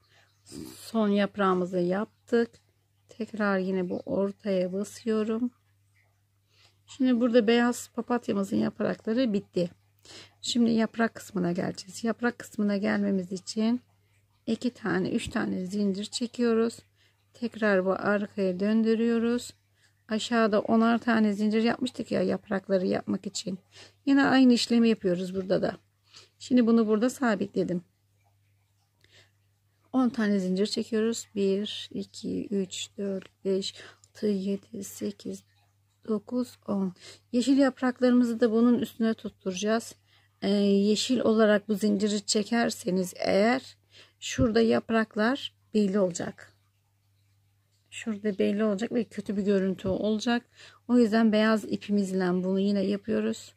Son yaprağımızı yaptık. Tekrar yine bu ortaya basıyorum. Şimdi burada beyaz papatyamızın yaprakları bitti. Şimdi yaprak kısmına geleceğiz. Yaprak kısmına gelmemiz için iki tane üç tane zincir çekiyoruz. Tekrar bu arkaya döndürüyoruz. Aşağıda onar tane zincir yapmıştık ya yaprakları yapmak için. Yine aynı işlemi yapıyoruz burada da. Şimdi bunu burada sabitledim. 10 tane zincir çekiyoruz. 1, 2, 3, 4, 5, 6, 7, 8, 9, 10. Yeşil yapraklarımızı da bunun üstüne tutturacağız. Ee, yeşil olarak bu zinciri çekerseniz eğer şurada yapraklar belli olacak. Şurada belli olacak ve kötü bir görüntü olacak. O yüzden beyaz ipimizle bunu yine yapıyoruz.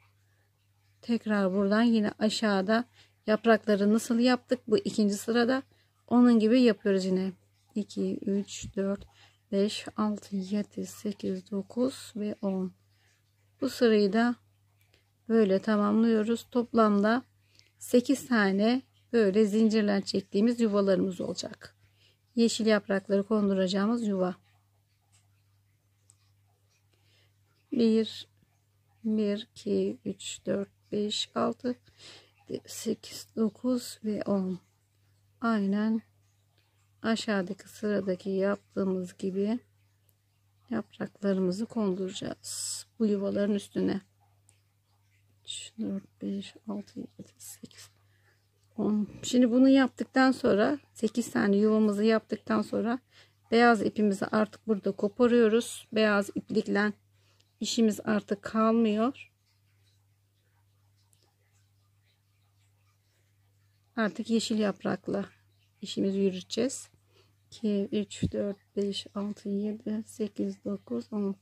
Tekrar buradan yine aşağıda yaprakları nasıl yaptık? Bu ikinci sırada onun gibi yapıyoruz yine. 2, 3, 4, 5, 6, 7, 8, 9 ve 10. Bu sırayı da böyle tamamlıyoruz. Toplamda 8 tane böyle zincirler çektiğimiz yuvalarımız olacak. Yeşil yaprakları konduracağımız yuva. 1 1 2 3 4 5, 6, 8, 9 ve 10. Aynen aşağıdaki sıradaki yaptığımız gibi yapraklarımızı konduracağız. Bu yuvaların üstüne. 3, 4, 5, 6, 7, 8, 10. Şimdi bunu yaptıktan sonra 8 tane yuvamızı yaptıktan sonra beyaz ipimizi artık burada koparıyoruz. Beyaz iplikle işimiz artık kalmıyor. Artık yeşil yaprakla işimizi yürüteceğiz. 2, 3, 4, 5, 6, 7, 8, 9, 10.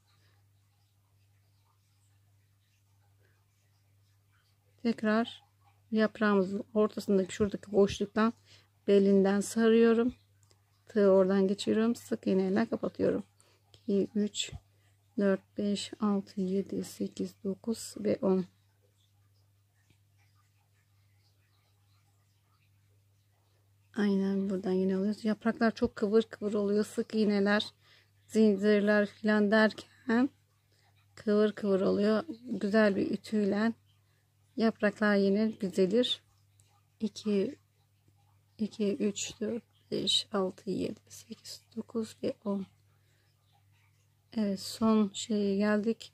Tekrar yaprağımızın ortasındaki şuradaki boşluktan belinden sarıyorum. Tığı oradan geçiriyorum. Sık iğneyle kapatıyorum. 2, 3, 4, 5, 6, 7, 8, 9 ve 10. Aynen buradan yine alıyoruz. Yapraklar çok kıvır kıvır oluyor. Sık iğneler, zincirler filan derken kıvır kıvır oluyor. Güzel bir ütüyle yapraklar yine düzelir. 2 2 3 4 5 6 7 8 9 ve 10 Evet son şeye geldik.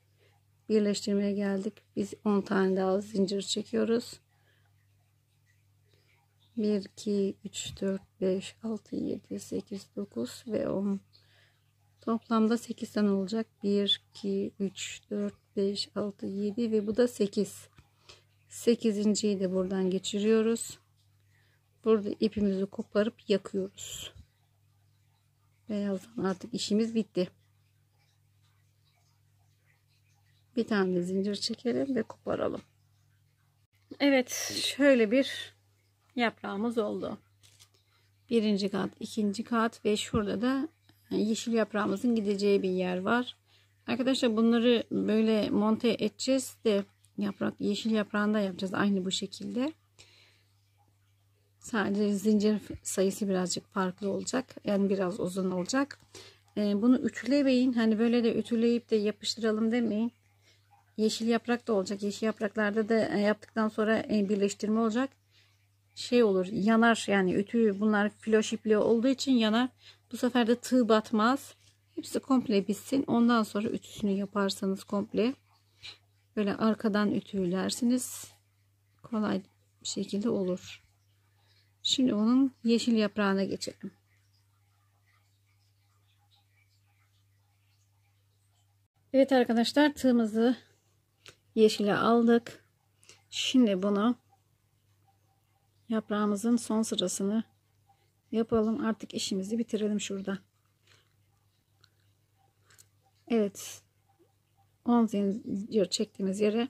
Birleştirmeye geldik. Biz 10 tane daha zincir çekiyoruz. 1, 2, 3, 4, 5, 6, 7, 8, 9 ve 10. Toplamda 8 tane olacak. 1, 2, 3, 4, 5, 6, 7 ve bu da 8. 8.yi de buradan geçiriyoruz. Burada ipimizi koparıp yakıyoruz. Beyazdan artık işimiz bitti. Bir tane zincir çekelim ve koparalım. Evet şöyle bir yaprağımız oldu. Birinci kat, ikinci kat ve şurada da e, yeşil yaprağımızın gideceği bir yer var. Arkadaşlar bunları böyle monte edeceğiz de yaprak yeşil yaprağında yapacağız aynı bu şekilde. Sadece zincir sayısı birazcık farklı olacak. Yani biraz uzun olacak. E, bunu ütüleyin, Hani böyle de ütüleyip de yapıştıralım demeyin. Yeşil yaprak da olacak. Yeşil yapraklarda da e, yaptıktan sonra birleştirme olacak şey olur yanar yani ütü bunlar filoşipli olduğu için yanar. Bu sefer de tığ batmaz. Hepsi komple bitsin. Ondan sonra ütüsünü yaparsanız komple böyle arkadan ütülersiniz. Kolay bir şekilde olur. Şimdi onun yeşil yaprağına geçelim. Evet arkadaşlar tığımızı yeşile aldık. Şimdi bunu Yaprağımızın son sırasını yapalım. Artık işimizi bitirelim şurada. Evet. 10 zincir çektiğimiz yere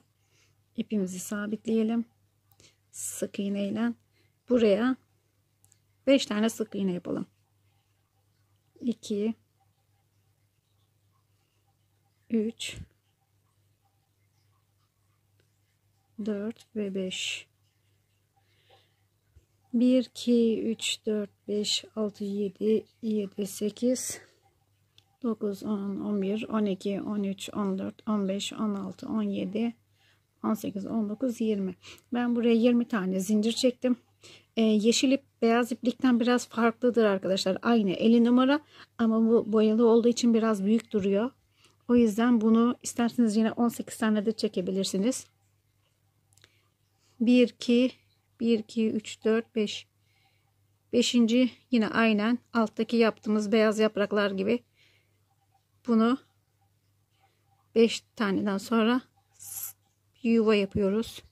ipimizi sabitleyelim. Sık iğne ile buraya 5 tane sık iğne yapalım. 2 3 4 ve 5 1 2 3 4 5 6 7 7 8 9 10 11 12 13 14 15 16 17 18 19 20 ben buraya 20 tane zincir çektim ee, yeşil ip beyaz iplikten biraz farklıdır arkadaşlar aynı 50 numara ama bu boyalı olduğu için biraz büyük duruyor o yüzden bunu isterseniz yine 18 tane de çekebilirsiniz 1 2 1 2 3 4 5 Beşinci yine aynen alttaki yaptığımız beyaz yapraklar gibi bunu 5 taneden sonra yuva yapıyoruz.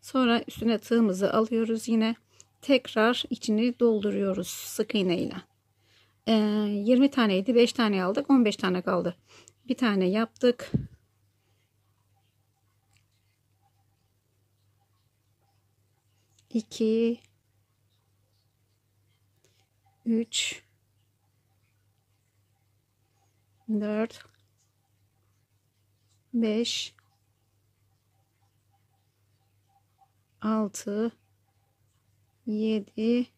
Sonra üstüne tığımızı alıyoruz yine tekrar içini dolduruyoruz sık iğne ile. Ee, 20 taneydi 5 tane aldık 15 tane kaldı. Bir tane yaptık 2 3 4 5 6 7 8 9 10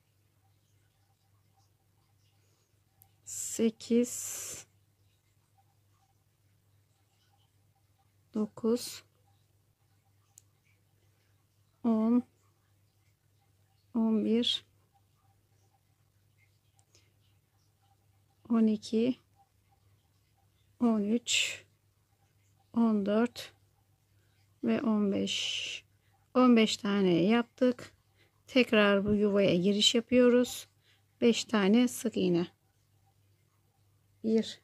11 12 13 14 ve 15 15 tane yaptık tekrar bu yuvaya giriş yapıyoruz 5 tane sık iğne 1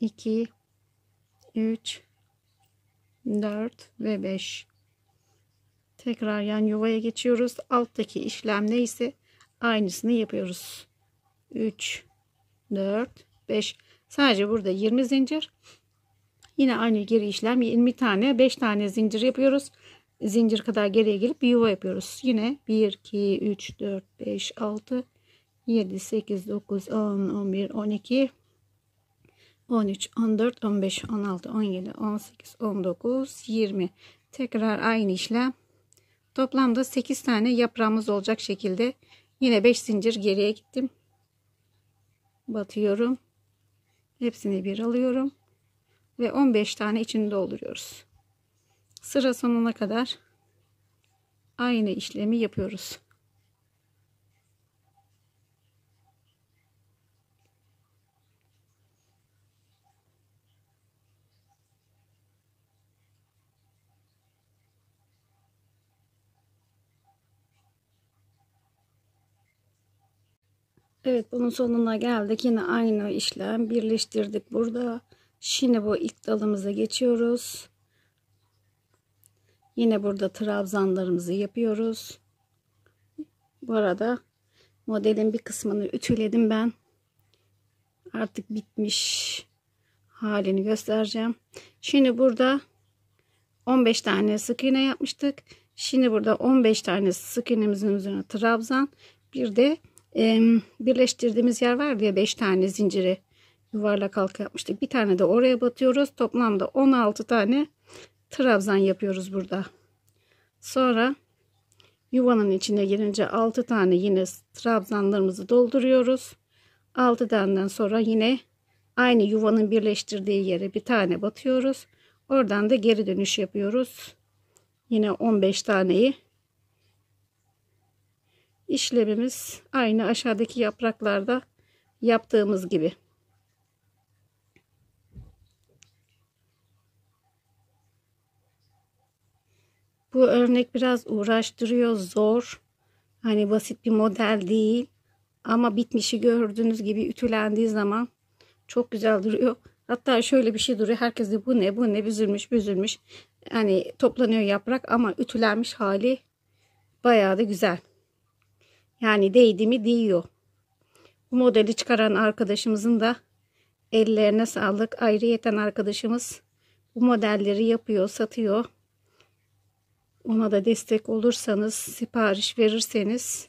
2 3 4 ve 5 Tekrar yan yuvaya geçiyoruz. Alttaki işlem neyse aynısını yapıyoruz. 3 4 5 sadece burada 20 zincir. Yine aynı geri işlem 20 tane 5 tane zincir yapıyoruz. Zincir kadar geriye gelip bir yuva yapıyoruz. Yine 1 2 3 4 5 6 7 8 9 10 11 12 13 14 15 16 17 18 19 20 tekrar aynı işlem Toplamda 8 tane yaprağımız olacak şekilde yine 5 zincir geriye gittim. Batıyorum. Hepsini bir alıyorum. Ve 15 tane içini dolduruyoruz. Sıra sonuna kadar aynı işlemi yapıyoruz. Evet bunun sonuna geldik. Yine aynı işlem birleştirdik burada. Şimdi bu ilk dalımıza geçiyoruz. Yine burada trabzanlarımızı yapıyoruz. Bu arada modelin bir kısmını ütüledim ben. Artık bitmiş halini göstereceğim. Şimdi burada 15 tane sık iğne yapmıştık. Şimdi burada 15 tane sık iğnemizin üzerine trabzan bir de e, birleştirdiğimiz yer var ya 5 tane zinciri yuvarlak halka yapmıştık. Bir tane de oraya batıyoruz. Toplamda 16 tane trabzan yapıyoruz burada. Sonra yuvanın içine girince 6 tane yine trabzanlarımızı dolduruyoruz. 6 taneden sonra yine aynı yuvanın birleştirdiği yere bir tane batıyoruz. Oradan da geri dönüş yapıyoruz. Yine 15 taneyi işlemimiz aynı aşağıdaki yapraklarda yaptığımız gibi. Bu örnek biraz uğraştırıyor, zor. Hani basit bir model değil. Ama bitmişi gördüğünüz gibi ütülendiği zaman çok güzel duruyor. Hatta şöyle bir şey duruyor. Herkes de bu ne bu ne büzülmüş büzülmüş. Hani toplanıyor yaprak ama ütülenmiş hali bayağı da güzel. Yani değdi mi değiyor. Bu modeli çıkaran arkadaşımızın da ellerine sağlık. Ayrıyeten arkadaşımız bu modelleri yapıyor, satıyor. Ona da destek olursanız, sipariş verirseniz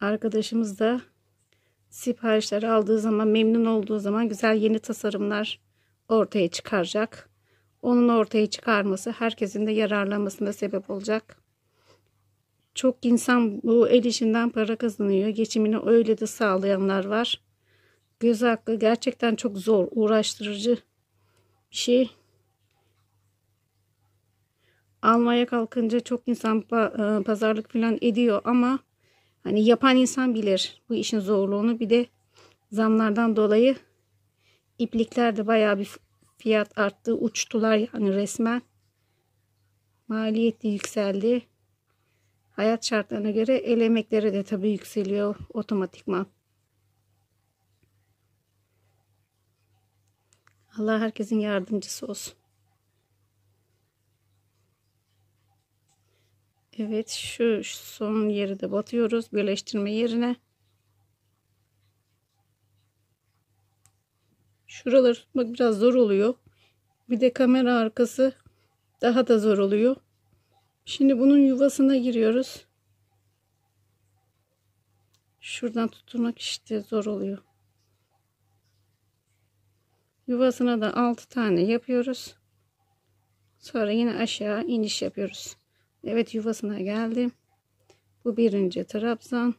arkadaşımız da siparişleri aldığı zaman, memnun olduğu zaman güzel yeni tasarımlar ortaya çıkaracak onun ortaya çıkarması herkesin de yararlanmasına sebep olacak. Çok insan bu el işinden para kazanıyor. Geçimini öyle de sağlayanlar var. Göz hakkı gerçekten çok zor, uğraştırıcı bir şey. Almaya kalkınca çok insan e, pazarlık falan ediyor ama hani yapan insan bilir bu işin zorluğunu. Bir de zamlardan dolayı iplikler de bayağı bir Fiyat arttı. Uçtular yani resmen. Maliyeti yükseldi. Hayat şartlarına göre el emekleri de tabii yükseliyor otomatikman. Allah herkesin yardımcısı olsun. Evet şu son yeri de batıyoruz birleştirme yerine. Şuralar tutmak biraz zor oluyor. Bir de kamera arkası daha da zor oluyor. Şimdi bunun yuvasına giriyoruz. Şuradan tutturmak işte zor oluyor. Yuvasına da 6 tane yapıyoruz. Sonra yine aşağı iniş yapıyoruz. Evet yuvasına geldim. Bu birinci trabzan.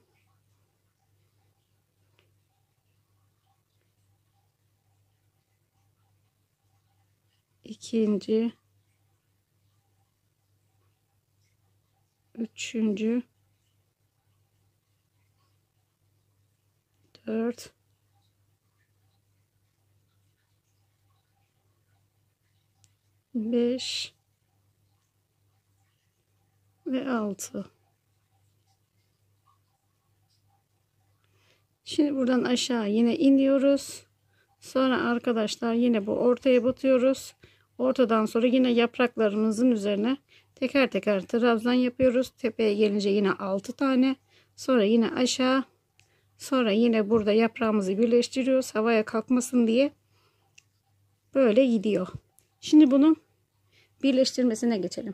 ikinci, üçüncü, dört, beş ve altı. Şimdi buradan aşağı yine iniyoruz. Sonra arkadaşlar yine bu ortaya batıyoruz. Ortadan sonra yine yapraklarımızın üzerine teker teker trabzan yapıyoruz. Tepeye gelince yine 6 tane. Sonra yine aşağı. Sonra yine burada yaprağımızı birleştiriyoruz. Havaya kalkmasın diye. Böyle gidiyor. Şimdi bunu birleştirmesine geçelim.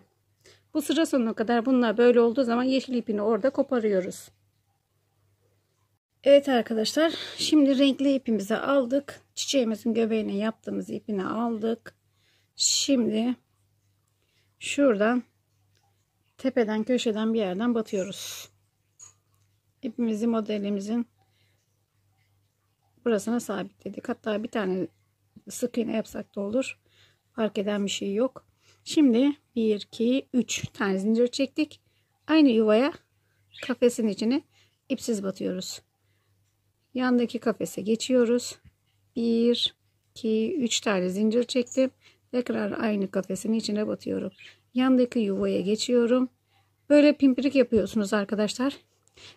Bu sıra sonuna kadar bunlar böyle olduğu zaman yeşil ipini orada koparıyoruz. Evet arkadaşlar şimdi renkli ipimizi aldık. Çiçeğimizin göbeğine yaptığımız ipini aldık. Şimdi şuradan tepeden köşeden bir yerden batıyoruz. İpimizi modelimizin burasına sabitledik. Hatta bir tane sık iğne yapsak da olur. Fark eden bir şey yok. Şimdi 1, 2, 3 tane zincir çektik. Aynı yuvaya kafesin içine ipsiz batıyoruz. Yandaki kafese geçiyoruz. 1, 2, 3 tane zincir çektim. Tekrar aynı kafesin içine batıyorum. Yandaki yuvaya geçiyorum. Böyle pimpirik yapıyorsunuz arkadaşlar.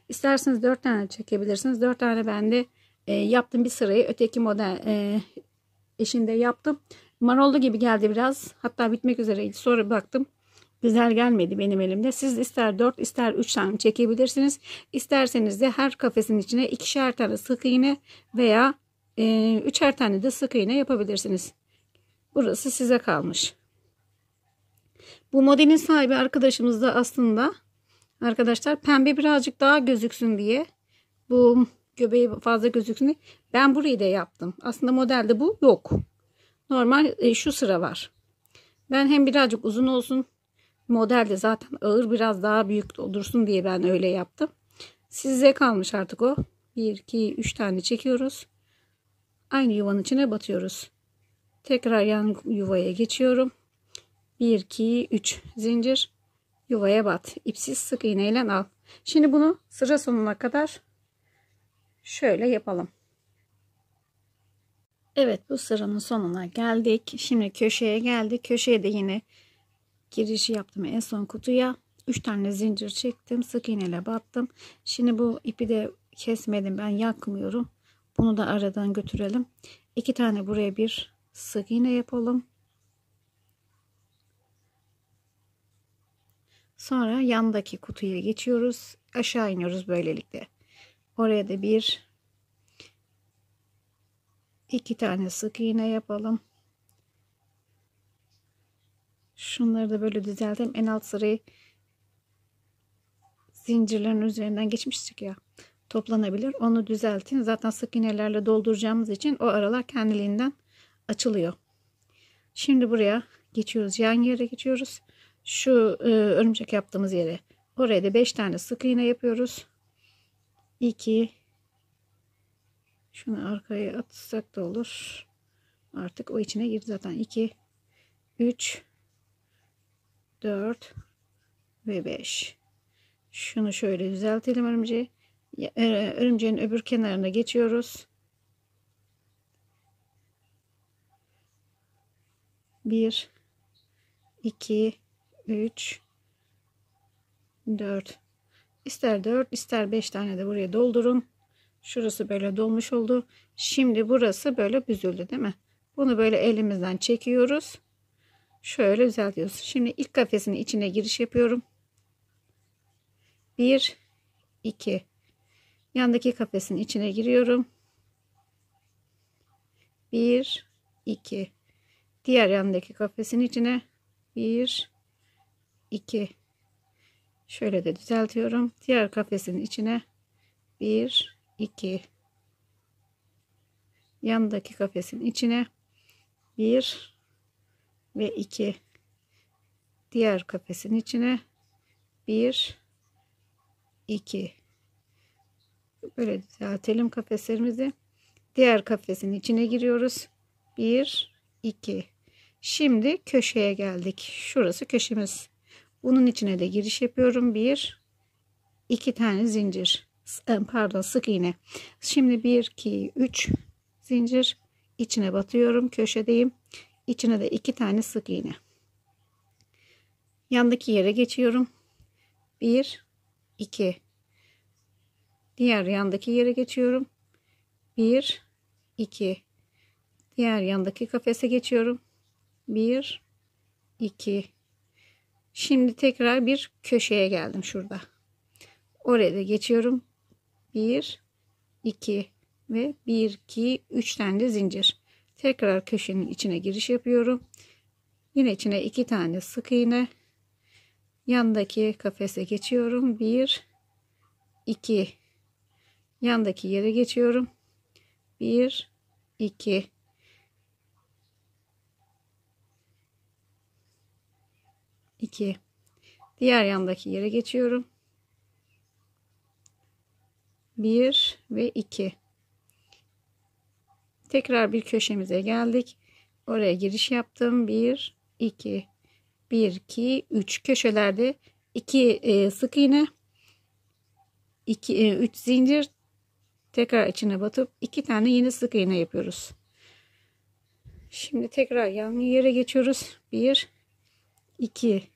İsterseniz 4 tane çekebilirsiniz. 4 tane ben de e, yaptım bir sırayı. Öteki model e, eşinde yaptım. Marollu gibi geldi biraz. Hatta bitmek üzereydi. Sonra baktım. Güzel gelmedi benim elimde. Siz ister 4 ister 3 tane çekebilirsiniz. İsterseniz de her kafesin içine ikişer tane sık iğne veya e, üçer tane de sık iğne yapabilirsiniz. Burası size kalmış. Bu modelin sahibi arkadaşımız da aslında arkadaşlar pembe birazcık daha gözüksün diye bu göbeği fazla gözüksün diye ben burayı da yaptım. Aslında modelde bu yok. Normal e, şu sıra var. Ben hem birazcık uzun olsun modelde zaten ağır biraz daha büyük olursun diye ben öyle yaptım. Size kalmış artık o. 1, 2, 3 tane çekiyoruz. Aynı yuvanın içine batıyoruz. Tekrar yan yuvaya geçiyorum. 1, 2, 3 zincir yuvaya bat. İpsiz sık iğneyle al. Şimdi bunu sıra sonuna kadar şöyle yapalım. Evet bu sıranın sonuna geldik. Şimdi köşeye geldik. Köşeye de yine girişi yaptım en son kutuya. 3 tane zincir çektim. Sık iğneyle battım. Şimdi bu ipi de kesmedim. Ben yakmıyorum. Bunu da aradan götürelim. 2 tane buraya bir sık iğne yapalım. Sonra yandaki kutuya geçiyoruz. Aşağı iniyoruz böylelikle. Oraya da bir iki tane sık iğne yapalım. Şunları da böyle düzeltelim. En alt sırayı zincirlerin üzerinden geçmiştik ya. Toplanabilir. Onu düzeltin. Zaten sık iğnelerle dolduracağımız için o aralar kendiliğinden açılıyor. Şimdi buraya geçiyoruz. Yan yere geçiyoruz. Şu e, örümcek yaptığımız yere. Oraya da 5 tane sık iğne yapıyoruz. 2 Şunu arkaya atsak da olur. Artık o içine girdi zaten. 2 3 4 ve 5 şunu şöyle düzeltelim örümceği e, örümceğin öbür kenarına geçiyoruz 1 2 3 4 ister 4 ister 5 tane de buraya doldurun şurası böyle dolmuş oldu şimdi burası böyle büzüldü değil mi bunu böyle elimizden çekiyoruz şöyle düzeltiyoruz şimdi ilk kafesinin içine giriş yapıyorum 1 2 yandaki kafesin içine giriyorum 1 2 diğer yandaki kafesin içine bir iki şöyle de düzeltiyorum diğer kafesin içine bir iki yandaki kafesin içine bir ve iki diğer kafesin içine bir iki böyle düzeltelim kafeslerimizi diğer kafesin içine giriyoruz 1 2 Şimdi köşeye geldik. Şurası köşemiz. Bunun içine de giriş yapıyorum. Bir, iki tane zincir. E, pardon sık iğne. Şimdi bir, iki, üç zincir. içine batıyorum. Köşedeyim. İçine de iki tane sık iğne. Yandaki yere geçiyorum. Bir, iki. Diğer yandaki yere geçiyorum. Bir, iki. Diğer yandaki kafese geçiyorum. 1 2 Şimdi tekrar bir köşeye geldim şurada. Oraya da geçiyorum. 1 2 ve 1 2 3 tane de zincir. Tekrar köşenin içine giriş yapıyorum. Yine içine 2 tane sık iğne. Yandaki kafese geçiyorum. 1 2 Yandaki yere geçiyorum. 1 2 2 diğer yandaki yere geçiyorum 1 ve 2 tekrar bir köşemize geldik oraya giriş yaptım 1 2 1 2 3 köşelerde 2 e, sık iğne 2 e, 3 zincir tekrar içine batıp 2 tane yeni sık iğne yapıyoruz şimdi tekrar yan yere geçiyoruz 1 2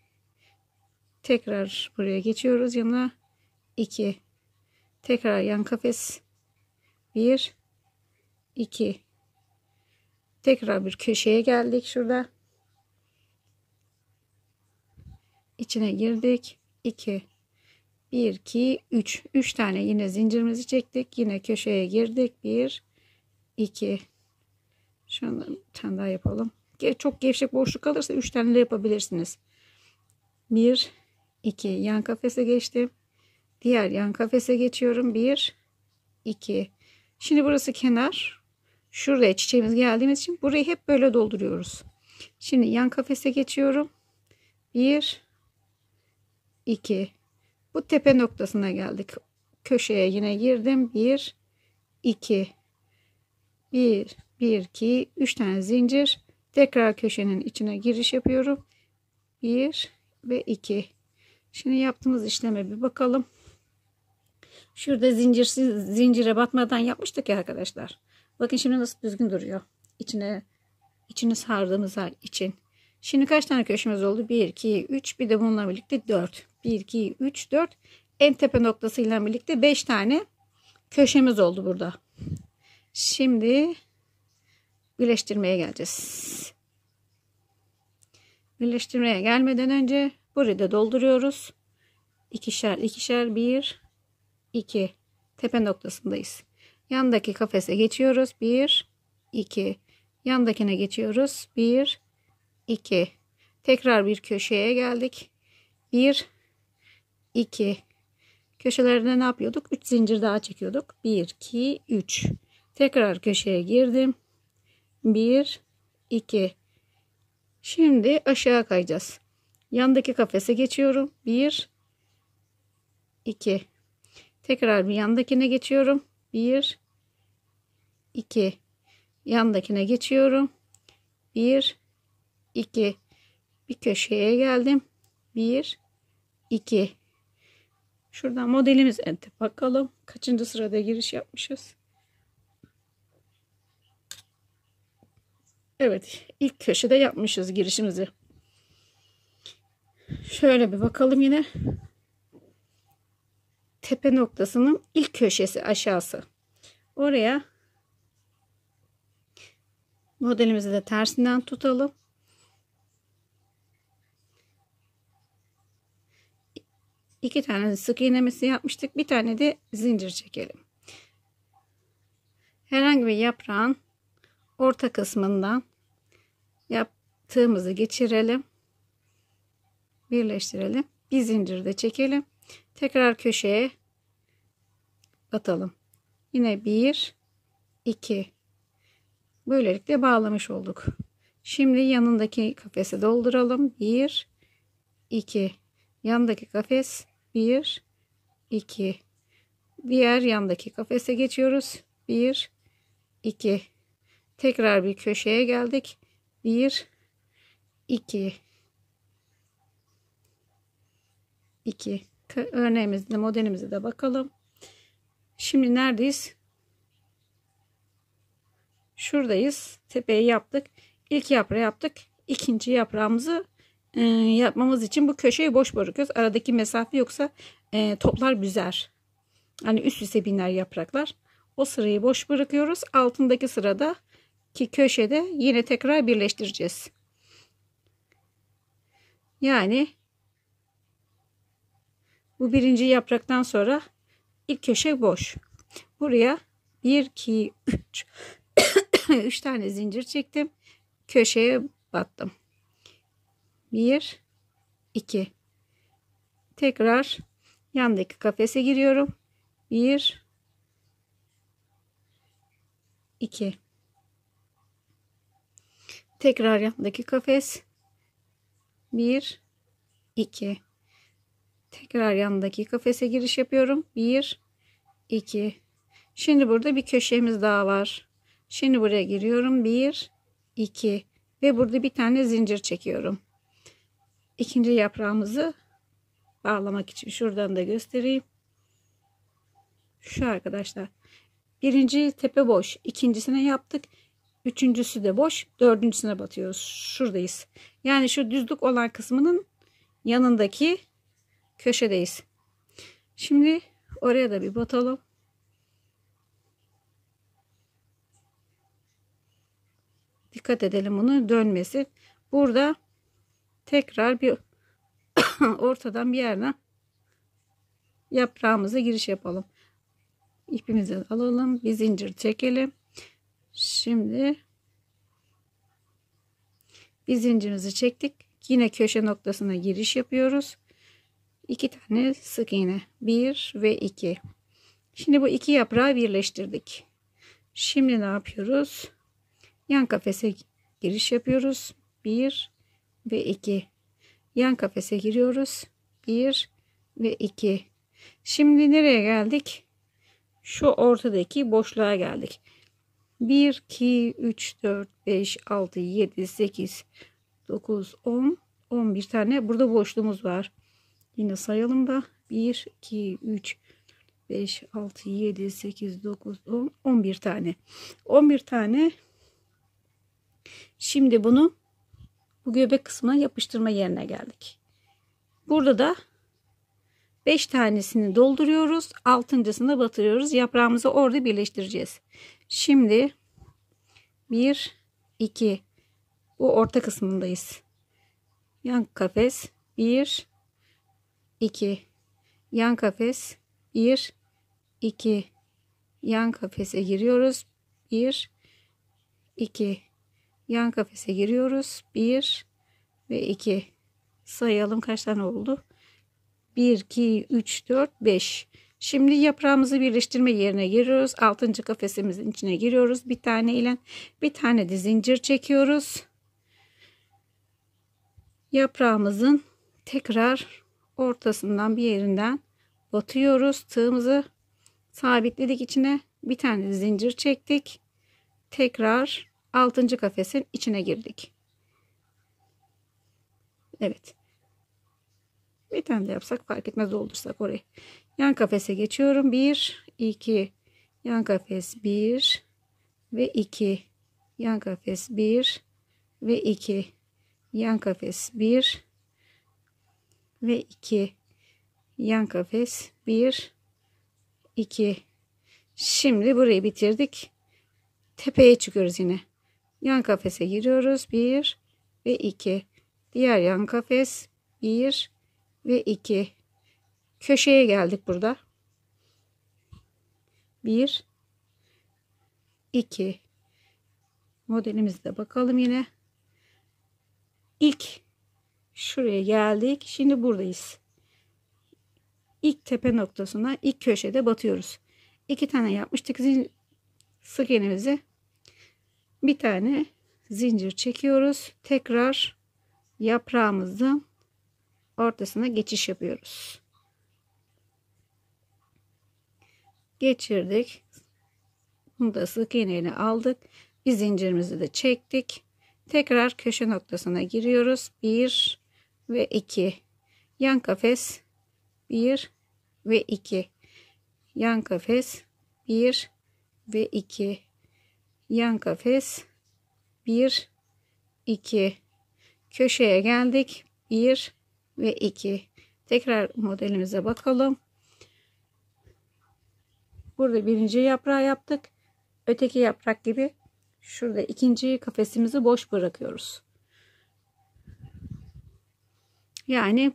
tekrar buraya geçiyoruz yanına 2 tekrar yan kafes 1 2 tekrar bir köşeye geldik şurada içine girdik 2 1 2 3 3 tane yine zincirimizi çektik yine köşeye girdik 1 2 bir tane daha yapalım çok gevşek boşluk kalırsa 3 tane de yapabilirsiniz. 1, 2 yan kafese geçtim. Diğer yan kafese geçiyorum. 1, 2. Şimdi burası kenar. Şuraya çiçeğimiz geldiğimiz için burayı hep böyle dolduruyoruz. Şimdi yan kafese geçiyorum. 1, 2. Bu tepe noktasına geldik. Köşeye yine girdim. 1, 2. 1, 1, 2, 3 tane zincir. Tekrar köşenin içine giriş yapıyorum. 1 ve 2. Şimdi yaptığımız işleme bir bakalım. Şurada zincirsiz zincire batmadan yapmıştık ya arkadaşlar. Bakın şimdi nasıl düzgün duruyor. İçine içini sardığımız için. Şimdi kaç tane köşemiz oldu? 1 2 3 bir de bununla birlikte 4. 1 2 3 4 en tepe noktasıyla birlikte 5 tane köşemiz oldu burada. Şimdi birleştirmeye geleceğiz. Birleştirmeye gelmeden önce burayı da dolduruyoruz. İkişer ikişer bir iki tepe noktasındayız. Yandaki kafese geçiyoruz. bir iki yandakine geçiyoruz. bir iki tekrar bir köşeye geldik. bir iki Köşelerde ne yapıyorduk? Üç zincir daha çekiyorduk. Bir, iki, üç. Tekrar köşeye girdim. 1 2 Şimdi aşağı kayacağız. Yandaki kafese geçiyorum. 1 2 Tekrar bir yandakine geçiyorum. 1 2 Yandakine geçiyorum. 1 2 Bir köşeye geldim. 1 2 Şuradan modelimiz ente bakalım. Kaçıncı sırada giriş yapmışız? Evet ilk köşede yapmışız girişimizi. Şöyle bir bakalım yine. Tepe noktasının ilk köşesi aşağısı. Oraya modelimizi de tersinden tutalım. İki tane sık iğnemesi yapmıştık. Bir tane de zincir çekelim. Herhangi bir yaprağın orta kısmından tığımızı geçirelim. Birleştirelim. Bir zincir de çekelim. Tekrar köşeye atalım. Yine 1 2 Böylelikle bağlamış olduk. Şimdi yanındaki kafesi dolduralım. 1 2 Yandaki kafes 1 2 Diğer yandaki kafese geçiyoruz. 1 2 Tekrar bir köşeye geldik. 1 2 2 örneğimizde modelimize de bakalım. Şimdi neredeyiz? Şuradayız. Tepeyi yaptık. İlk yaprağı yaptık. İkinci yaprağımızı e, yapmamız için bu köşeyi boş bırakıyoruz. Aradaki mesafe yoksa e, toplar büzer. Hani üst üste biner yapraklar. O sırayı boş bırakıyoruz. Altındaki sırada ki köşede yine tekrar birleştireceğiz. Yani bu birinci yapraktan sonra ilk köşe boş. Buraya 1, 2, 3 3 tane zincir çektim. Köşeye battım. 1, 2 tekrar yandaki kafese giriyorum. 1 2 tekrar yandaki kafes 1 2 tekrar yandaki kafese giriş yapıyorum 1 2 şimdi burada bir köşemiz daha var şimdi buraya giriyorum 1 2 ve burada bir tane zincir çekiyorum ikinci yaprağımızı bağlamak için şuradan da göstereyim şu arkadaşlar birinci tepe boş ikincisine yaptık Üçüncüsü de boş. Dördüncüsüne batıyoruz. Şuradayız. Yani şu düzlük olan kısmının yanındaki köşedeyiz. Şimdi oraya da bir batalım. Dikkat edelim bunu dönmesi. Burada tekrar bir ortadan bir yerine yaprağımıza giriş yapalım. İpimizi alalım. Bir zincir çekelim. Şimdi bir zincirimizi çektik. Yine köşe noktasına giriş yapıyoruz. İki tane sık iğne. Bir ve iki. Şimdi bu iki yaprağı birleştirdik. Şimdi ne yapıyoruz? Yan kafese giriş yapıyoruz. Bir ve iki. Yan kafese giriyoruz. Bir ve iki. Şimdi nereye geldik? Şu ortadaki boşluğa geldik. 1, 2, 3, 4, 5, 6, 7, 8, 9, 10, 11 tane burada boşluğumuz var. Yine sayalım da 1, 2, 3, 5, 6, 7, 8, 9, 10, 11 tane. 11 tane. Şimdi bunu bu göbek kısmına yapıştırma yerine geldik. Burada da 5 tanesini dolduruyoruz. 6.sını batırıyoruz. Yaprağımızı orada birleştireceğiz. Şimdi 1 2 bu orta kısmındayız. Yan kafes 1 2 yan kafes 1 2 yan kafese giriyoruz. 1 2 yan kafese giriyoruz. 1 ve 2 sayalım kaç tane oldu? 1, 2, 3, 4, 5. Şimdi yaprağımızı birleştirme yerine giriyoruz. 6. kafesimizin içine giriyoruz. Bir tane ile bir tane de zincir çekiyoruz. Yaprağımızın tekrar ortasından bir yerinden batıyoruz. Tığımızı sabitledik içine. Bir tane de zincir çektik. Tekrar 6. kafesin içine girdik. Evet. Bir tane de yapsak fark etmez doldursak orayı. Yan kafese geçiyorum. 1, 2, yan kafes 1 ve 2. Yan kafes 1 ve 2. Yan kafes 1 ve 2. Yan kafes 1, 2. Şimdi burayı bitirdik. Tepeye çıkıyoruz yine. Yan kafese giriyoruz. 1 ve 2. Diğer yan kafes 1 ve 2 köşeye geldik burada 1 2 modelimizde bakalım yine ilk şuraya geldik şimdi buradayız ilk tepe noktasına ilk köşede batıyoruz iki tane yapmıştık sık iğnemizi bir tane zincir çekiyoruz tekrar yaprağımızı ortasına geçiş yapıyoruz. Geçirdik. Bunu da sık iğneyle aldık. Bir zincirimizi de çektik. Tekrar köşe noktasına giriyoruz. 1 ve 2. Yan kafes 1 ve 2. Yan kafes 1 ve 2. Yan kafes 1 2. Köşeye geldik. 1 ve 2. Tekrar modelimize bakalım. Burada birinci yaprağı yaptık. Öteki yaprak gibi şurada ikinci kafesimizi boş bırakıyoruz. Yani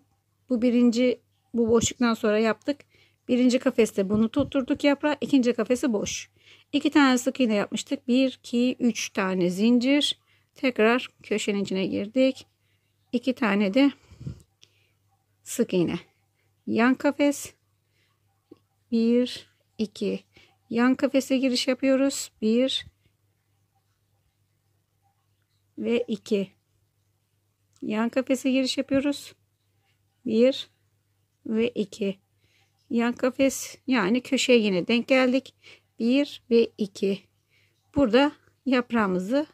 bu birinci bu boşluktan sonra yaptık. Birinci kafeste bunu tutturduk yaprağı. ikinci kafesi boş. İki tane sık iğne yapmıştık. Bir, iki, üç tane zincir. Tekrar köşenin içine girdik. İki tane de sık iğne. Yan kafes 1 2 yan kafese giriş yapıyoruz. 1 ve 2 yan kafese giriş yapıyoruz. 1 ve 2 yan kafes yani köşeye yine denk geldik. 1 ve 2 burada yaprağımızı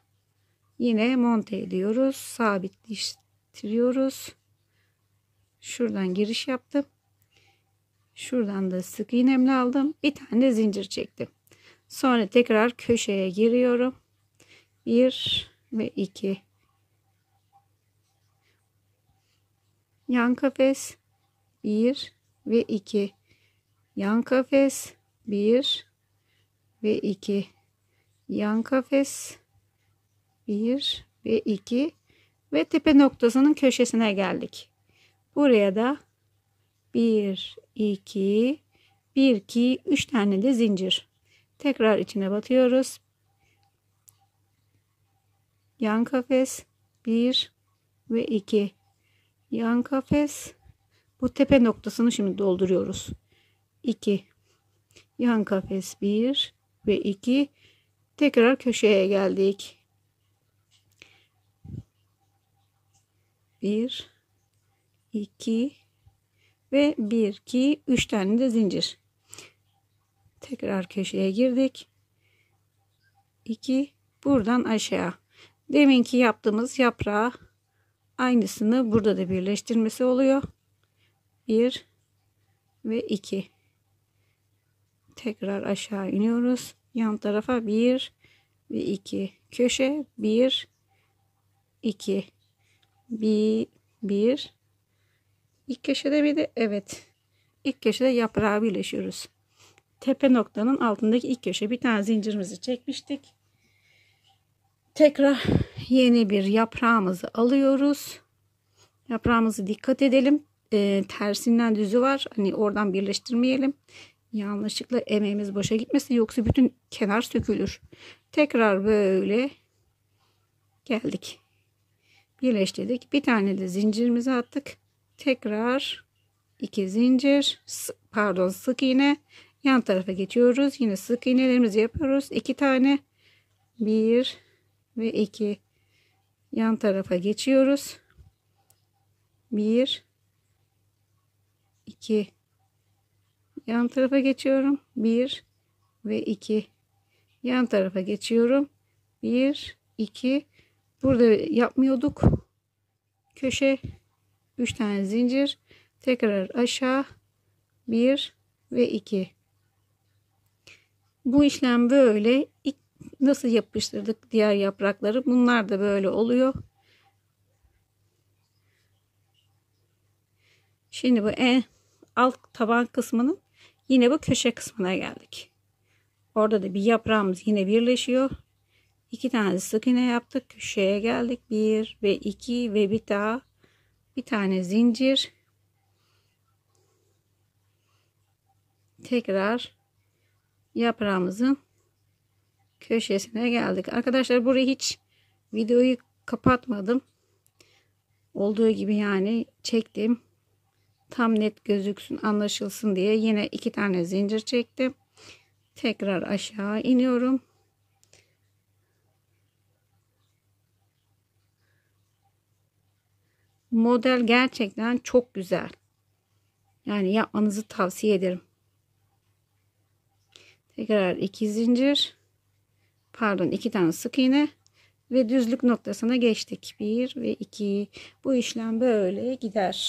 yine monte ediyoruz. Sabitleştiriyoruz. Şuradan giriş yaptım. Şuradan da sık iğnemle aldım. Bir tane zincir çektim. Sonra tekrar köşeye giriyorum. 1 ve 2. Yan kafes 1 ve 2. Yan kafes 1 ve 2. Yan kafes 1 ve 2 ve tepe noktasının köşesine geldik. Buraya da 1, 2, 1, 2, 3 tane de zincir. Tekrar içine batıyoruz. Yan kafes 1 ve 2. Yan kafes bu tepe noktasını şimdi dolduruyoruz. 2. Yan kafes 1 ve 2. Tekrar köşeye geldik. 1 2 ve 1 2 3 tane de zincir. Tekrar köşeye girdik. 2 buradan aşağı. Deminki yaptığımız yaprağı aynısını burada da birleştirmesi oluyor. 1 ve 2. Tekrar aşağı iniyoruz. Yan tarafa 1 ve 2. Köşe 1 2 1 1 İlk köşede bir de evet. İlk köşede yaprağı birleşiyoruz. Tepe noktanın altındaki ilk köşe bir tane zincirimizi çekmiştik. Tekrar yeni bir yaprağımızı alıyoruz. Yaprağımızı dikkat edelim. E, tersinden düzü var. Hani oradan birleştirmeyelim. Yanlışlıkla emeğimiz boşa gitmesin. Yoksa bütün kenar sökülür. Tekrar böyle geldik. Birleştirdik. Bir tane de zincirimizi attık tekrar 2 zincir pardon sık iğne yan tarafa geçiyoruz yine sık iğnelerimizi yapıyoruz 2 tane 1 ve 2 yan tarafa geçiyoruz 1 2 yan tarafa geçiyorum 1 ve 2 yan tarafa geçiyorum 1 2 burada yapmıyorduk köşe 3 tane zincir tekrar aşağı 1 ve 2 bu işlem böyle nasıl yapıştırdık diğer yaprakları bunlar da böyle oluyor şimdi bu en alt taban kısmının yine bu köşe kısmına geldik orada da bir yaprağımız yine birleşiyor iki tane sık iğne yaptık köşeye geldik bir ve iki ve bir daha bir tane zincir tekrar yaprağımızın köşesine geldik. Arkadaşlar burayı hiç videoyu kapatmadım. Olduğu gibi yani çektim. Tam net gözüksün anlaşılsın diye yine iki tane zincir çektim. Tekrar aşağı iniyorum. model gerçekten çok güzel. Yani yapmanızı tavsiye ederim. Tekrar iki zincir. Pardon iki tane sık iğne. Ve düzlük noktasına geçtik. Bir ve iki. Bu işlem böyle gider.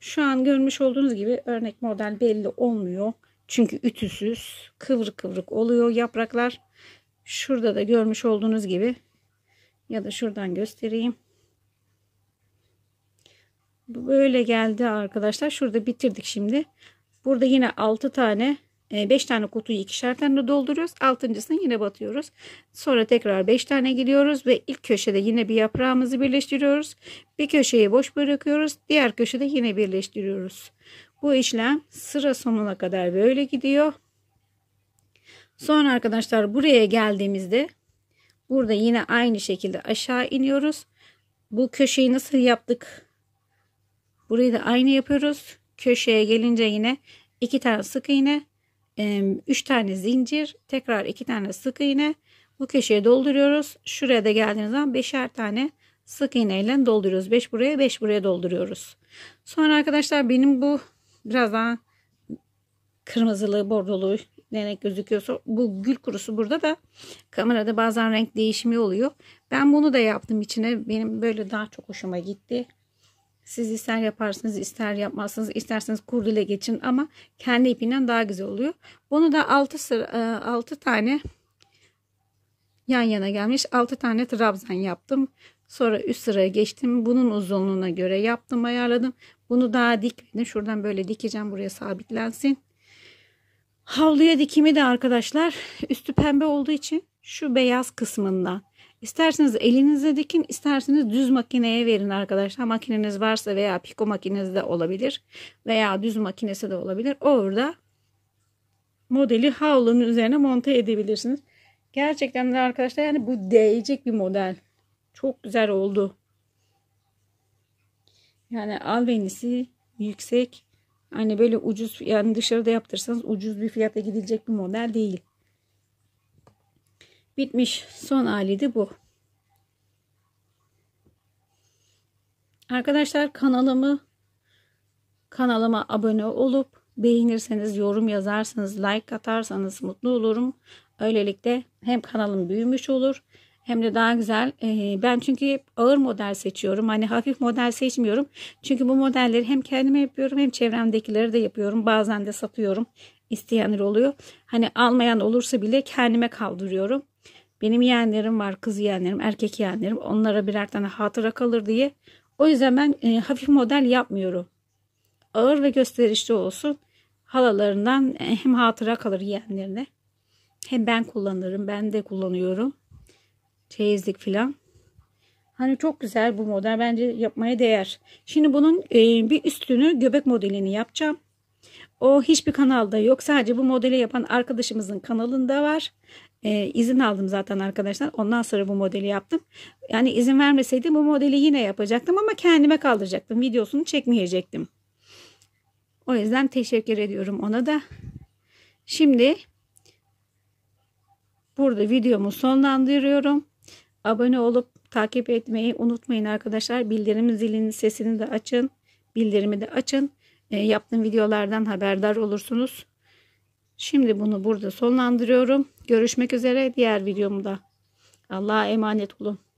Şu an görmüş olduğunuz gibi örnek model belli olmuyor. Çünkü ütüsüz, kıvrık kıvrık oluyor yapraklar. Şurada da görmüş olduğunuz gibi ya da şuradan göstereyim. Böyle geldi arkadaşlar. Şurada bitirdik şimdi. Burada yine 6 tane 5 e, tane kutuyu ikişer tane dolduruyoruz. Altıncısını yine batıyoruz. Sonra tekrar 5 tane giriyoruz ve ilk köşede yine bir yaprağımızı birleştiriyoruz. Bir köşeyi boş bırakıyoruz. Diğer köşede yine birleştiriyoruz. Bu işlem sıra sonuna kadar böyle gidiyor. Sonra arkadaşlar buraya geldiğimizde Burada yine aynı şekilde aşağı iniyoruz. Bu köşeyi nasıl yaptık? Burayı da aynı yapıyoruz. Köşeye gelince yine iki tane sık iğne, e, üç tane zincir, tekrar iki tane sık iğne. Bu köşeye dolduruyoruz. Şuraya da geldiğimiz zaman beşer tane sık iğneyle dolduruyoruz. Beş buraya beş buraya dolduruyoruz. Sonra arkadaşlar benim bu biraz daha kırmızılı bordolu renk gözüküyorsa bu gül kurusu burada da kamerada bazen renk değişimi oluyor. Ben bunu da yaptım içine. Benim böyle daha çok hoşuma gitti. Siz ister yaparsınız, ister yapmazsınız, isterseniz kurdile geçin ama kendi ipinden daha güzel oluyor. Bunu da 6 sıra 6 e, tane yan yana gelmiş 6 tane trabzan yaptım. Sonra üst sıraya geçtim. Bunun uzunluğuna göre yaptım, ayarladım. Bunu daha dikmedim. Şuradan böyle dikeceğim buraya sabitlensin. Havluya dikimi de arkadaşlar üstü pembe olduğu için şu beyaz kısmından. İsterseniz elinize dikin, isterseniz düz makineye verin arkadaşlar. Makineniz varsa veya piko makinesi de olabilir veya düz makinesi de olabilir. Orada modeli havlunun üzerine monte edebilirsiniz. Gerçekten de arkadaşlar yani bu değecek bir model. Çok güzel oldu. Yani albenisi yüksek Hani böyle ucuz yani dışarıda yaptırsanız ucuz bir fiyata gidilecek bir model değil. Bitmiş. Son hali de bu. Arkadaşlar kanalımı kanalıma abone olup beğenirseniz, yorum yazarsanız, like atarsanız mutlu olurum. Öylelikle hem kanalım büyümüş olur hem de daha güzel. Ee, ben çünkü hep ağır model seçiyorum. Hani hafif model seçmiyorum. Çünkü bu modelleri hem kendime yapıyorum hem çevremdekileri de yapıyorum. Bazen de satıyorum. İsteyenler oluyor. Hani almayan olursa bile kendime kaldırıyorum. Benim yeğenlerim var. Kız yeğenlerim, erkek yeğenlerim. Onlara birer tane hatıra kalır diye. O yüzden ben e, hafif model yapmıyorum. Ağır ve gösterişli olsun. Halalarından e, hem hatıra kalır yeğenlerine. Hem ben kullanırım. Ben de kullanıyorum. Çeyizlik filan. Hani çok güzel bu model bence yapmaya değer. Şimdi bunun e, bir üstünü göbek modelini yapacağım. O hiçbir kanalda yok. Sadece bu modeli yapan arkadaşımızın kanalında var. E, izin aldım zaten arkadaşlar. Ondan sonra bu modeli yaptım. Yani izin vermeseydim bu modeli yine yapacaktım ama kendime kaldıracaktım. Videosunu çekmeyecektim. O yüzden teşekkür ediyorum ona da. Şimdi burada videomu sonlandırıyorum. Abone olup takip etmeyi unutmayın arkadaşlar. Bildirim zilinin sesini de açın. Bildirimi de açın. E, yaptığım videolardan haberdar olursunuz. Şimdi bunu burada sonlandırıyorum. Görüşmek üzere diğer videomda. Allah'a emanet olun.